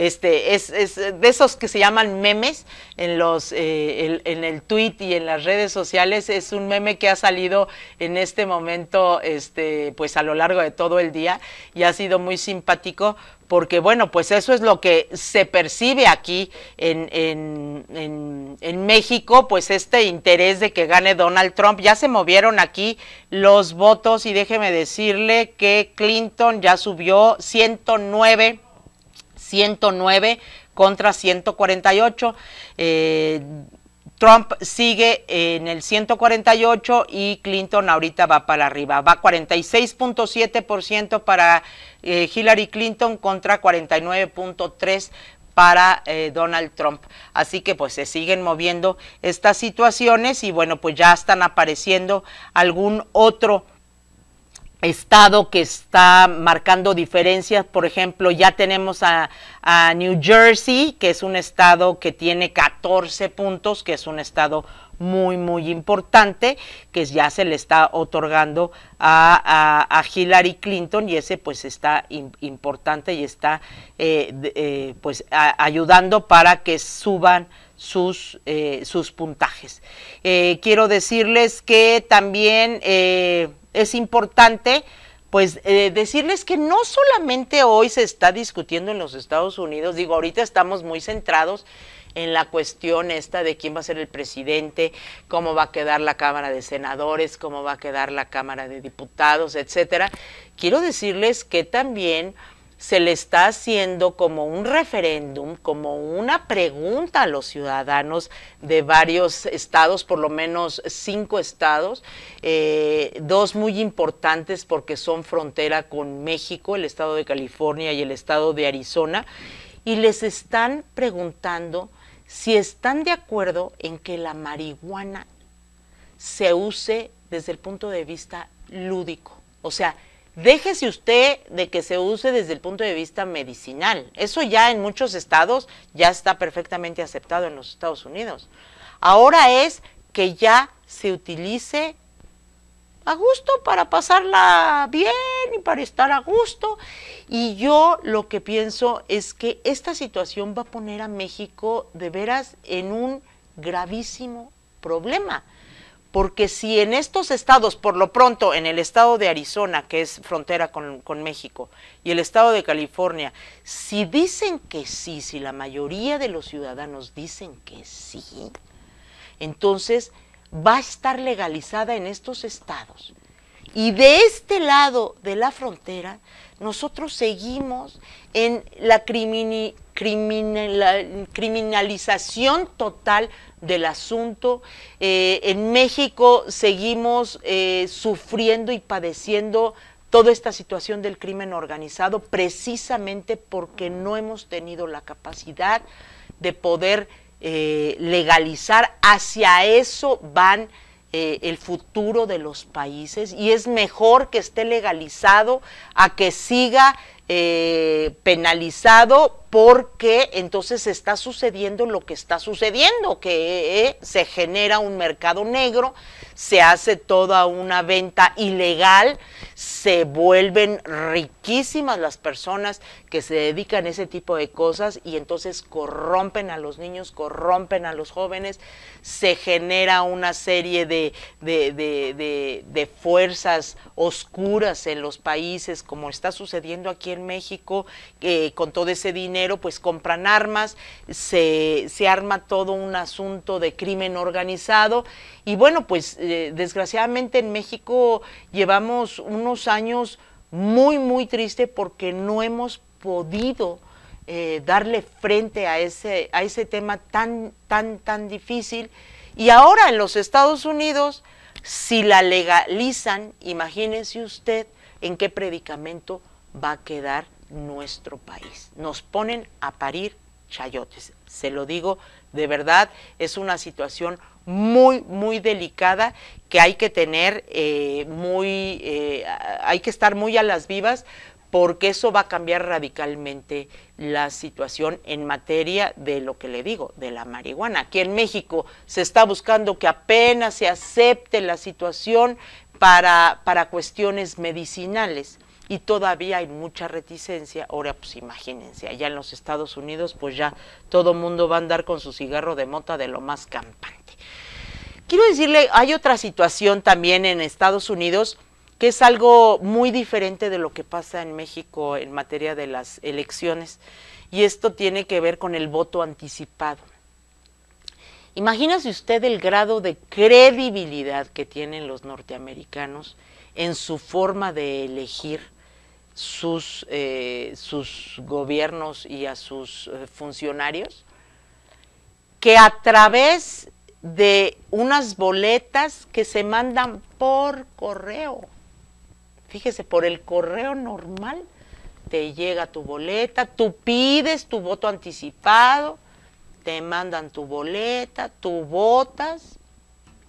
Este, es, de esos que se llaman memes en, los, eh, el, en el tweet y en las redes sociales. Es un meme que ha salido en este momento, este, pues a lo largo de todo el día y ha sido muy simpático porque bueno, pues eso es lo que se percibe aquí en, México, pues este interés de que gane Donald Trump. Ya se movieron aquí los votos y déjeme decirle que Clinton ya subió 109 109 contra 148. Eh, Trump sigue en el 148 y Clinton ahorita va para arriba. Va 46.7% para eh, Hillary Clinton contra 49.3% para eh, Donald Trump. Así que pues se siguen moviendo estas situaciones y bueno, pues ya están apareciendo algún otro estado que está marcando diferencias. Por ejemplo, ya tenemos a, New Jersey, que es un estado que tiene 14 puntos, que es un estado muy, muy importante, que ya se le está otorgando a, Hillary Clinton y ese pues está importante y está eh, eh, pues ayudando para que suban sus, eh, sus puntajes. quiero decirles que también es importante pues eh, decirles que no solamente hoy se está discutiendo en los Estados Unidos, digo, ahorita estamos muy centrados en la cuestión esta de quién va a ser el presidente, cómo va a quedar la Cámara de Senadores, cómo va a quedar la Cámara de Diputados, etcétera. Quiero decirles que también se le está haciendo como un referéndum, como una pregunta a los ciudadanos de varios estados, por lo menos cinco estados, eh, dos muy importantes porque son frontera con México, el estado de California y el estado de Arizona, y les están preguntando si están de acuerdo en que la marihuana se use desde el punto de vista lúdico, o sea, Déjese usted de que se use desde el punto de vista medicinal. Eso ya en muchos estados ya está perfectamente aceptado en los Estados Unidos. Ahora es que ya se utilice a gusto para pasarla bien y para estar a gusto. Y yo lo que pienso es que esta situación va a poner a México de veras en un gravísimo problema porque si en estos estados, por lo pronto en el estado de Arizona, que es frontera con, México, y el estado de California, si dicen que sí, si la mayoría de los ciudadanos dicen que sí, entonces va a estar legalizada en estos estados. Y de este lado de la frontera, nosotros seguimos en la criminalidad criminalización total del asunto. Eh, en México seguimos eh, sufriendo y padeciendo toda esta situación del crimen organizado precisamente porque no hemos tenido la capacidad de poder eh, legalizar. Hacia eso van el futuro de los países y es mejor que esté legalizado a que siga eh, penalizado porque entonces está sucediendo lo que está sucediendo, que eh, se genera un mercado negro, se hace toda una venta ilegal, se vuelven riquísimas las personas que se dedican a ese tipo de cosas y entonces corrompen a los niños, corrompen a los jóvenes, se genera una serie de, de, de fuerzas oscuras en los países como está sucediendo aquí en México, eh, con todo ese dinero, pues compran armas, se, se, arma todo un asunto de crimen organizado. Y bueno, pues eh, desgraciadamente en México llevamos unos años muy, muy triste porque no hemos podido eh, darle frente a ese, a ese tema tan, tan, tan difícil. Y ahora en los Estados Unidos, si la legalizan, imagínese usted en qué predicamento va a quedar nuestro país. Nos ponen a parir chayotes. Se lo digo de verdad, es una situación muy, muy delicada que hay que tener eh, muy, eh, hay que estar muy a las vivas porque eso va a cambiar radicalmente la situación en materia de lo que le digo, de la marihuana. Aquí en México se está buscando que apenas se acepte la situación para cuestiones medicinales y todavía hay mucha reticencia. Ahora, pues imagínense, allá en los Estados Unidos, pues ya todo mundo va a andar con su cigarro de mota de lo más campante. Quiero decirle, hay otra situación también en Estados Unidos que es algo muy diferente de lo que pasa en México en materia de las elecciones, y esto tiene que ver con el voto anticipado. Imagínese usted el grado de credibilidad que tienen los norteamericanos en su forma de elegir eh, sus, gobiernos y a sus eh, funcionarios, que a través de unas boletas que se mandan por correo, fíjese, por el correo normal te llega tu boleta, tú pides tu voto anticipado, te mandan tu boleta, tú votas,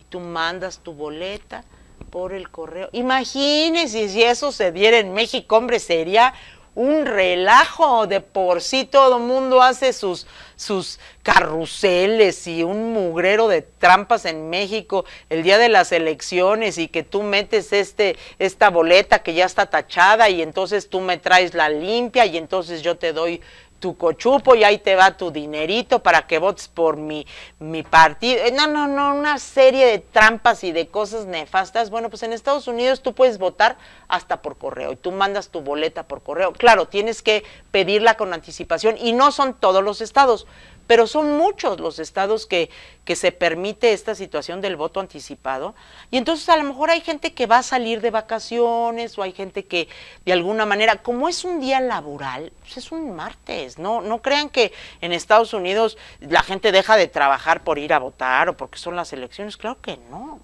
tú mandas tu boleta por el correo. Imagínense si eso se diera en México, hombre, sería un relajo. De por sí todo mundo hace sus, sus carruseles y un mugrero de trampas en México el día de las elecciones y que tú metes este, esta boleta que ya está tachada y entonces tú me traes la limpia y entonces yo te doy tu cochupo y ahí te va tu dinerito para que votes por mi, mi partido. Eh, no, no, no, una serie de trampas y de cosas nefastas. Bueno, pues en Estados Unidos tú puedes votar hasta por correo y tú mandas tu boleta por correo. Claro, tienes que pedirla con anticipación y no son todos los estados, pero son muchos los estados que, que se permite esta situación del voto anticipado. Y entonces a lo mejor hay gente que va a salir de vacaciones o hay gente que de alguna manera, como es un día laboral, pues es un martes, ¿no? No crean que en Estados Unidos la gente deja de trabajar por ir a votar o porque son las elecciones, claro que no.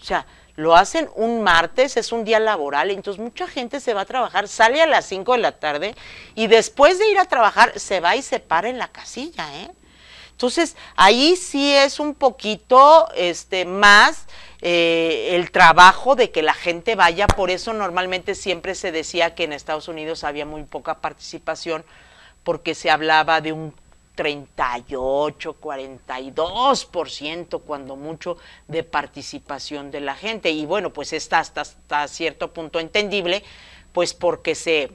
O sea, lo hacen un martes, es un día laboral, entonces mucha gente se va a trabajar, sale a las 5 de la tarde y después de ir a trabajar se va y se para en la casilla, ¿eh? Entonces, ahí sí es un poquito este, más eh, el trabajo de que la gente vaya. Por eso normalmente siempre se decía que en Estados Unidos había muy poca participación porque se hablaba de un 38, 42% cuando mucho de participación de la gente. Y bueno, pues está hasta cierto punto entendible, pues porque se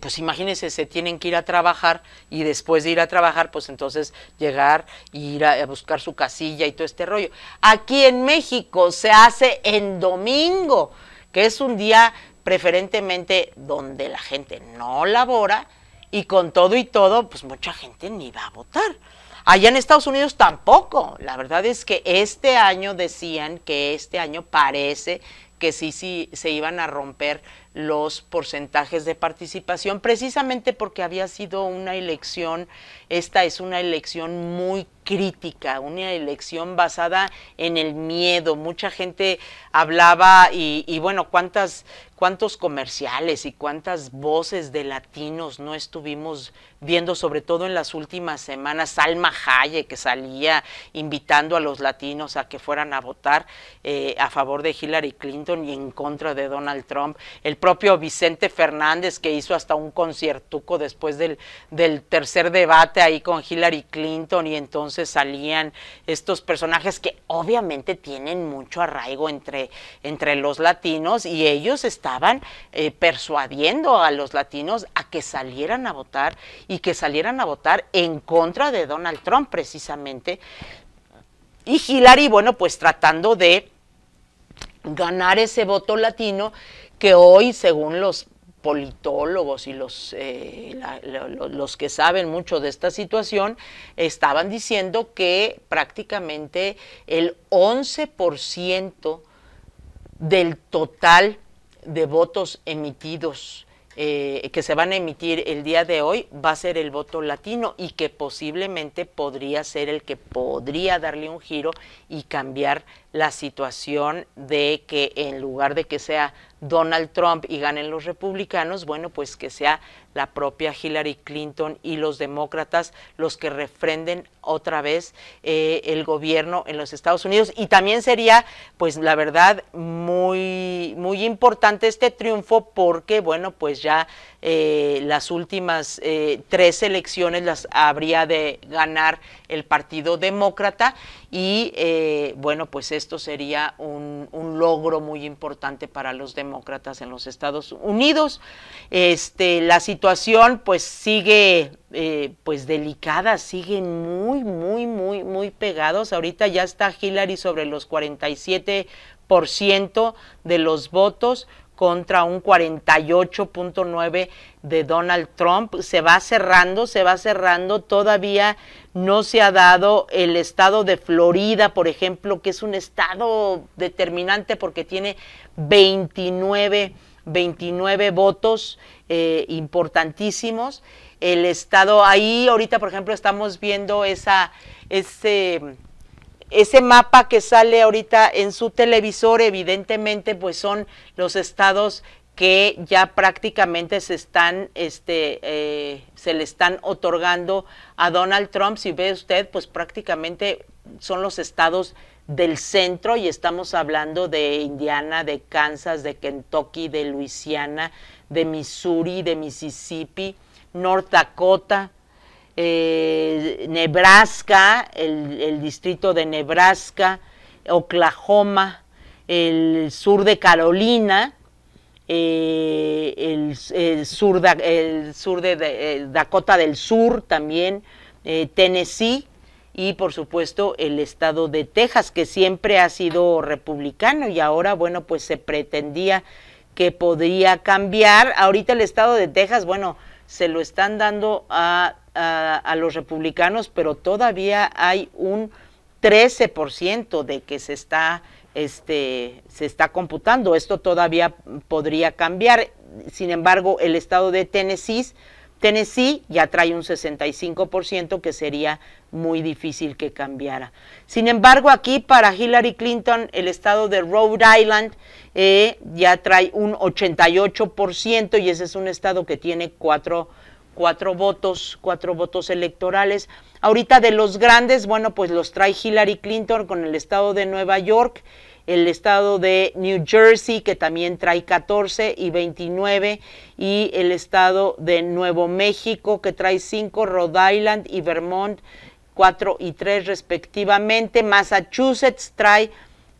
pues imagínense, se tienen que ir a trabajar y después de ir a trabajar, pues entonces llegar y ir a, buscar su casilla y todo este rollo. Aquí en México se hace en domingo, que es un día preferentemente donde la gente no labora y con todo y todo, pues mucha gente ni va a votar. Allá en Estados Unidos tampoco. La verdad es que este año decían que este año parece que sí, sí se iban a romper los porcentajes de participación, precisamente porque había sido una elección, esta es una elección muy crítica, una elección basada en el miedo. Mucha gente hablaba y, bueno, cuántas, cuántos comerciales y cuántas voces de latinos no estuvimos viendo, sobre todo en las últimas semanas, Salma Hayek que salía invitando a los latinos a que fueran a votar eh, a favor de Hillary Clinton y en contra de Donald Trump. El propio Vicente Fernández que hizo hasta un conciertuco después del, del tercer debate ahí con Hillary Clinton y entonces salían estos personajes que obviamente tienen mucho arraigo entre, entre los latinos y ellos estaban eh, persuadiendo a los latinos a que salieran a votar y que salieran a votar en contra de Donald Trump precisamente. Y Hillary, bueno, pues tratando de ganar ese voto latino que hoy, según los politólogos y los, eh, los que saben mucho de esta situación, estaban diciendo que prácticamente el 11% del total de votos emitidos eh, que se van a emitir el día de hoy va a ser el voto latino y que posiblemente podría ser el que podría darle un giro y cambiar la situación de que en lugar de que sea Donald Trump y ganen los republicanos, bueno, pues que sea la propia Hillary Clinton y los demócratas los que refrenden otra vez eh, el gobierno en los Estados Unidos. Y también sería, pues la verdad, muy, muy importante este triunfo porque, bueno, pues ya eh, las últimas eh, tres elecciones las habría de ganar el Partido Demócrata y eh, bueno, pues esto sería un, logro muy importante para los demócratas en los Estados Unidos. Este, la situación pues sigue pues delicada, siguen muy, muy, muy, muy pegados. Ahorita ya está Hillary sobre los 47% de los votos, contra un 48.9 de Donald Trump. Se va cerrando, se va cerrando. Todavía no se ha dado el estado de Florida, por ejemplo, que es un estado determinante porque tiene 29, 29 votos eh, importantísimos. El estado, ahí ahorita, por ejemplo, estamos viendo esa, ese ese mapa que sale ahorita en su televisor, evidentemente, pues son los estados que ya prácticamente se están, este, eh, se le están otorgando a Donald Trump. Si ve usted, pues prácticamente son los estados del centro y estamos hablando de Indiana, de Kansas, de Kentucky, de Luisiana, de Missouri, de Mississippi, North Dakota, eh, Nebraska, el, distrito de Nebraska, Oklahoma, el sur de Carolina, eh, el, sur, de, sur eh, Dakota del Sur también, Tennessee y por supuesto el estado de Texas, que siempre ha sido republicano y ahora, bueno, pues se pretendía que podría cambiar. Ahorita el estado de Texas, bueno, se lo están dando a, a, los republicanos, pero todavía hay un 13% de que se está, este, se está computando. Esto todavía podría cambiar. Sin embargo, el estado de Tennessee Tennessee ya trae un 65% que sería muy difícil que cambiara. Sin embargo, aquí para Hillary Clinton, el estado de Rhode Island eh, ya trae un 88% y ese es un estado que tiene cuatro, votos, cuatro votos electorales. Ahorita de los grandes, bueno, pues los trae Hillary Clinton con el estado de Nueva York el estado de New Jersey, que también trae 14 y 29, y el estado de Nuevo México, que trae 5, Rhode Island y Vermont, 4 y 3 respectivamente. Massachusetts trae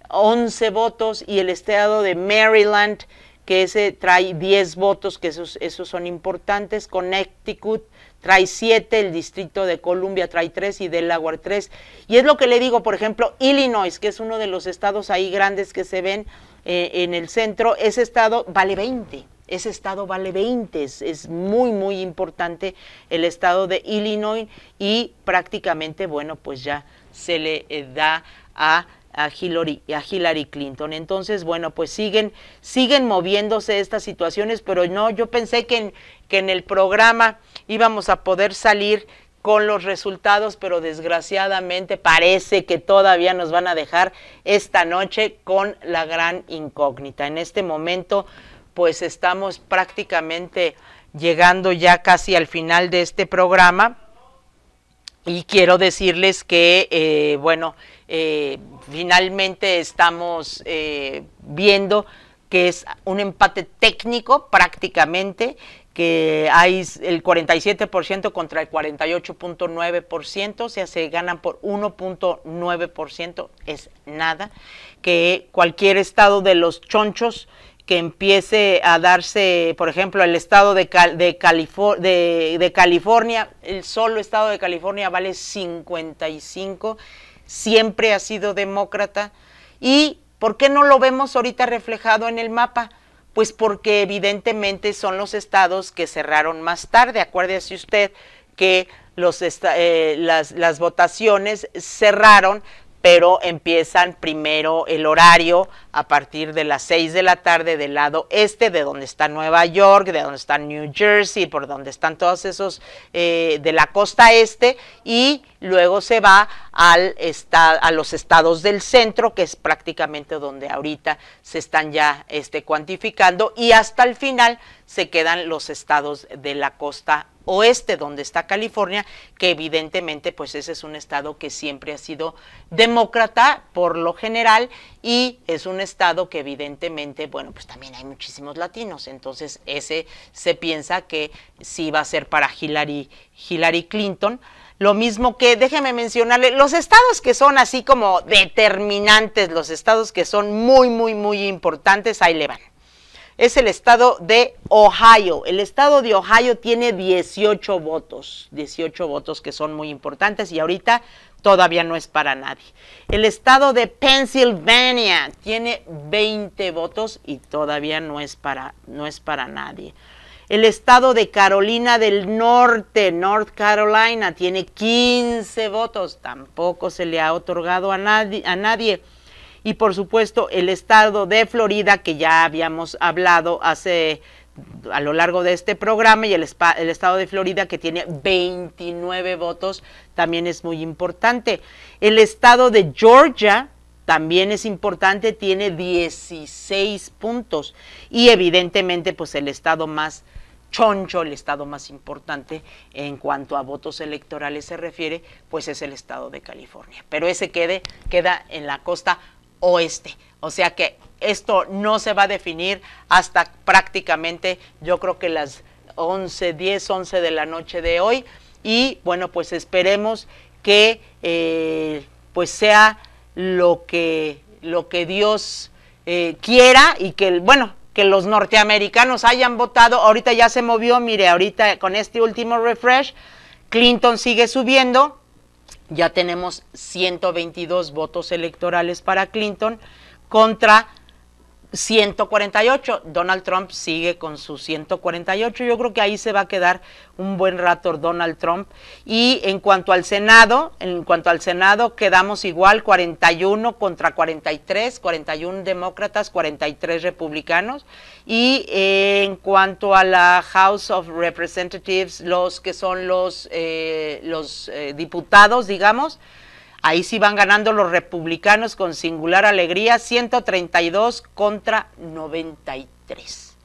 11 votos y el estado de Maryland, que ese trae 10 votos, que esos, esos son importantes. Connecticut trae siete, el Distrito de Columbia trae tres y Delaware tres. Y es lo que le digo, por ejemplo, Illinois, que es uno de los estados ahí grandes que se ven eh, en el centro, ese estado vale 20. Ese estado vale 20, es, muy, muy importante el estado de Illinois y prácticamente, bueno, pues ya se le eh, da a a Hillary, a Hillary Clinton. Entonces, bueno, pues siguen, siguen moviéndose estas situaciones, pero no, yo pensé que en, en el programa íbamos a poder salir con los resultados, pero desgraciadamente parece que todavía nos van a dejar esta noche con la gran incógnita. En este momento, pues estamos prácticamente llegando ya casi al final de este programa y quiero decirles que, eh, bueno, eh, finalmente estamos eh, viendo que es un empate técnico prácticamente, que hay el 47% contra el 48.9%, o sea, se ganan por 1.9%, es nada, que cualquier estado de los chonchos que empiece a darse, por ejemplo, el estado de, de, de, de California, el solo estado de California vale 55 siempre ha sido demócrata. ¿Y por qué no lo vemos ahorita reflejado en el mapa? Pues porque evidentemente son los estados que cerraron más tarde. Acuérdese usted que los eh, las, las votaciones cerraron pero empiezan primero el horario a partir de las 6 de la tarde del lado este, de donde está Nueva York, de donde está New Jersey, por donde están todos esos eh, de la costa este, y luego se va al a los estados del centro, que es prácticamente donde ahorita se están ya este, cuantificando, y hasta el final se quedan los estados de la costa oeste donde está California, que evidentemente pues ese es un estado que siempre ha sido demócrata por lo general y es un estado que evidentemente, bueno, pues también hay muchísimos latinos, entonces ese se piensa que sí va a ser para Hillary, Hillary Clinton. Lo mismo que, déjeme mencionarle, los estados que son así como determinantes, los estados que son muy, muy, muy importantes, ahí le van es el estado de Ohio. El estado de Ohio tiene 18 votos, 18 votos que son muy importantes y ahorita todavía no es para nadie. El estado de Pennsylvania tiene 20 votos y todavía no es para, no es para nadie. El estado de Carolina del Norte, North Carolina, tiene 15 votos, tampoco se le ha otorgado a nadie. A nadie y por supuesto el estado de Florida que ya habíamos hablado hace a lo largo de este programa y el, estado de Florida que tiene 29 votos también es muy importante. El estado de Georgia también es importante, tiene 16 puntos y evidentemente pues el estado más choncho, el estado más importante en cuanto a votos electorales se refiere, pues es el estado de California. Pero ese quede, queda en la costa oeste. O sea que esto no se va a definir hasta prácticamente yo creo que las 11, 10, 11 de la noche de hoy. Y bueno, pues esperemos que eh, pues sea lo que, lo que Dios eh, quiera y que, bueno, que los norteamericanos hayan votado. Ahorita ya se movió, mire, ahorita con este último refresh, Clinton sigue subiendo ya tenemos 122 votos electorales para Clinton contra 148, Donald Trump sigue con su 148, yo creo que ahí se va a quedar un buen rato Donald Trump. Y en cuanto al Senado, en cuanto al Senado quedamos igual 41 contra 43, 41 demócratas, 43 republicanos. Y eh, en cuanto a la House of Representatives, los que son los, eh, los eh, diputados, digamos, Ahí sí van ganando los republicanos con singular alegría, 132 contra 93.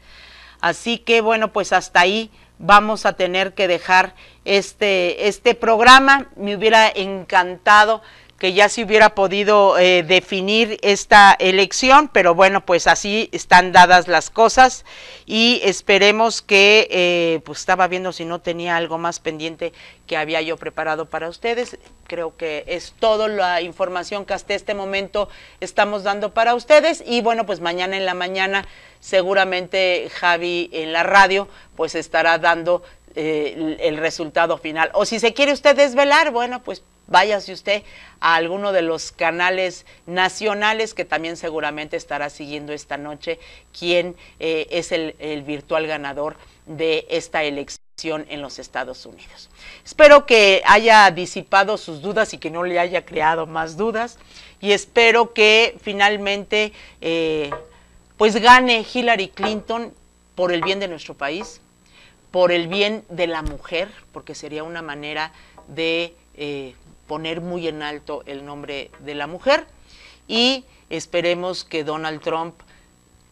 Así que bueno, pues hasta ahí vamos a tener que dejar este, este programa. Me hubiera encantado que ya se hubiera podido eh, definir esta elección, pero bueno, pues así están dadas las cosas y esperemos que, eh, pues estaba viendo si no tenía algo más pendiente que había yo preparado para ustedes. Creo que es toda la información que hasta este momento estamos dando para ustedes y bueno, pues mañana en la mañana seguramente Javi en la radio pues estará dando el, eh, el resultado final. O si se quiere usted desvelar, bueno, pues váyase usted a alguno de los canales nacionales que también seguramente estará siguiendo esta noche quién eh, es el, virtual ganador de esta elección en los Estados Unidos. Espero que haya disipado sus dudas y que no le haya creado más dudas y espero que finalmente eh, pues gane Hillary Clinton por el bien de nuestro país, por el bien de la mujer, porque sería una manera de eh, poner muy en alto el nombre de la mujer y esperemos que Donald Trump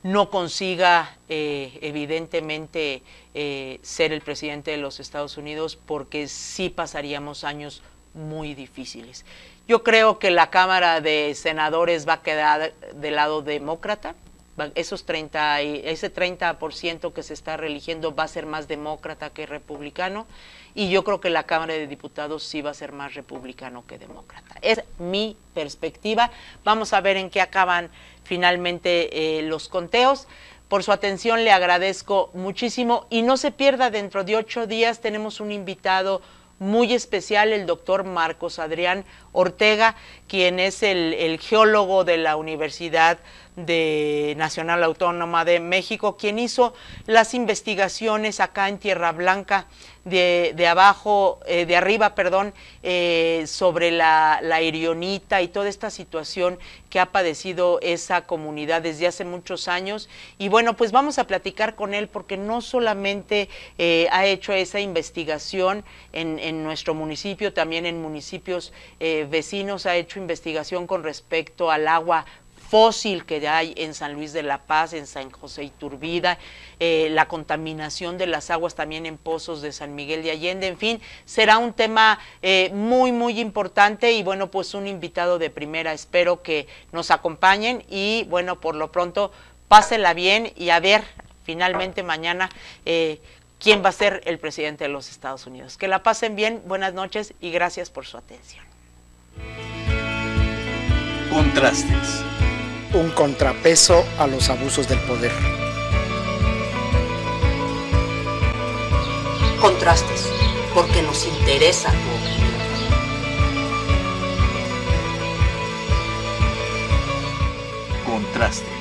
no consiga eh, evidentemente eh, ser el presidente de los Estados Unidos porque sí pasaríamos años muy difíciles. Yo creo que la Cámara de Senadores va a quedar del lado demócrata. Esos 30, ese 30% que se está reeligiendo va a ser más demócrata que republicano y yo creo que la Cámara de Diputados sí va a ser más republicano que demócrata. Es mi perspectiva. Vamos a ver en qué acaban finalmente eh, los conteos. Por su atención le agradezco muchísimo y no se pierda, dentro de ocho días tenemos un invitado muy especial, el doctor Marcos Adrián, Ortega, quien es el, geólogo de la Universidad Nacional Autónoma de México, quien hizo las investigaciones acá en Tierra Blanca de, abajo, eh, de arriba, perdón, eh, sobre la, la irionita y toda esta situación que ha padecido esa comunidad desde hace muchos años. Y bueno, pues vamos a platicar con él porque no solamente eh, ha hecho esa investigación en, nuestro municipio, también en municipios vecinos ha hecho investigación con respecto al agua fósil que hay en San Luis de la Paz, en San José Iturbida, eh, la contaminación de las aguas también en pozos de San Miguel de Allende, en fin, será un tema eh, muy, muy importante y bueno, pues un invitado de primera, espero que nos acompañen y bueno, por lo pronto, pásenla bien y a ver finalmente mañana eh, quién va a ser el presidente de los Estados Unidos. Que la pasen bien, buenas noches y gracias por su atención. Contrastes. Un contrapeso a los abusos del poder. Contrastes, porque nos interesa tu Contrastes.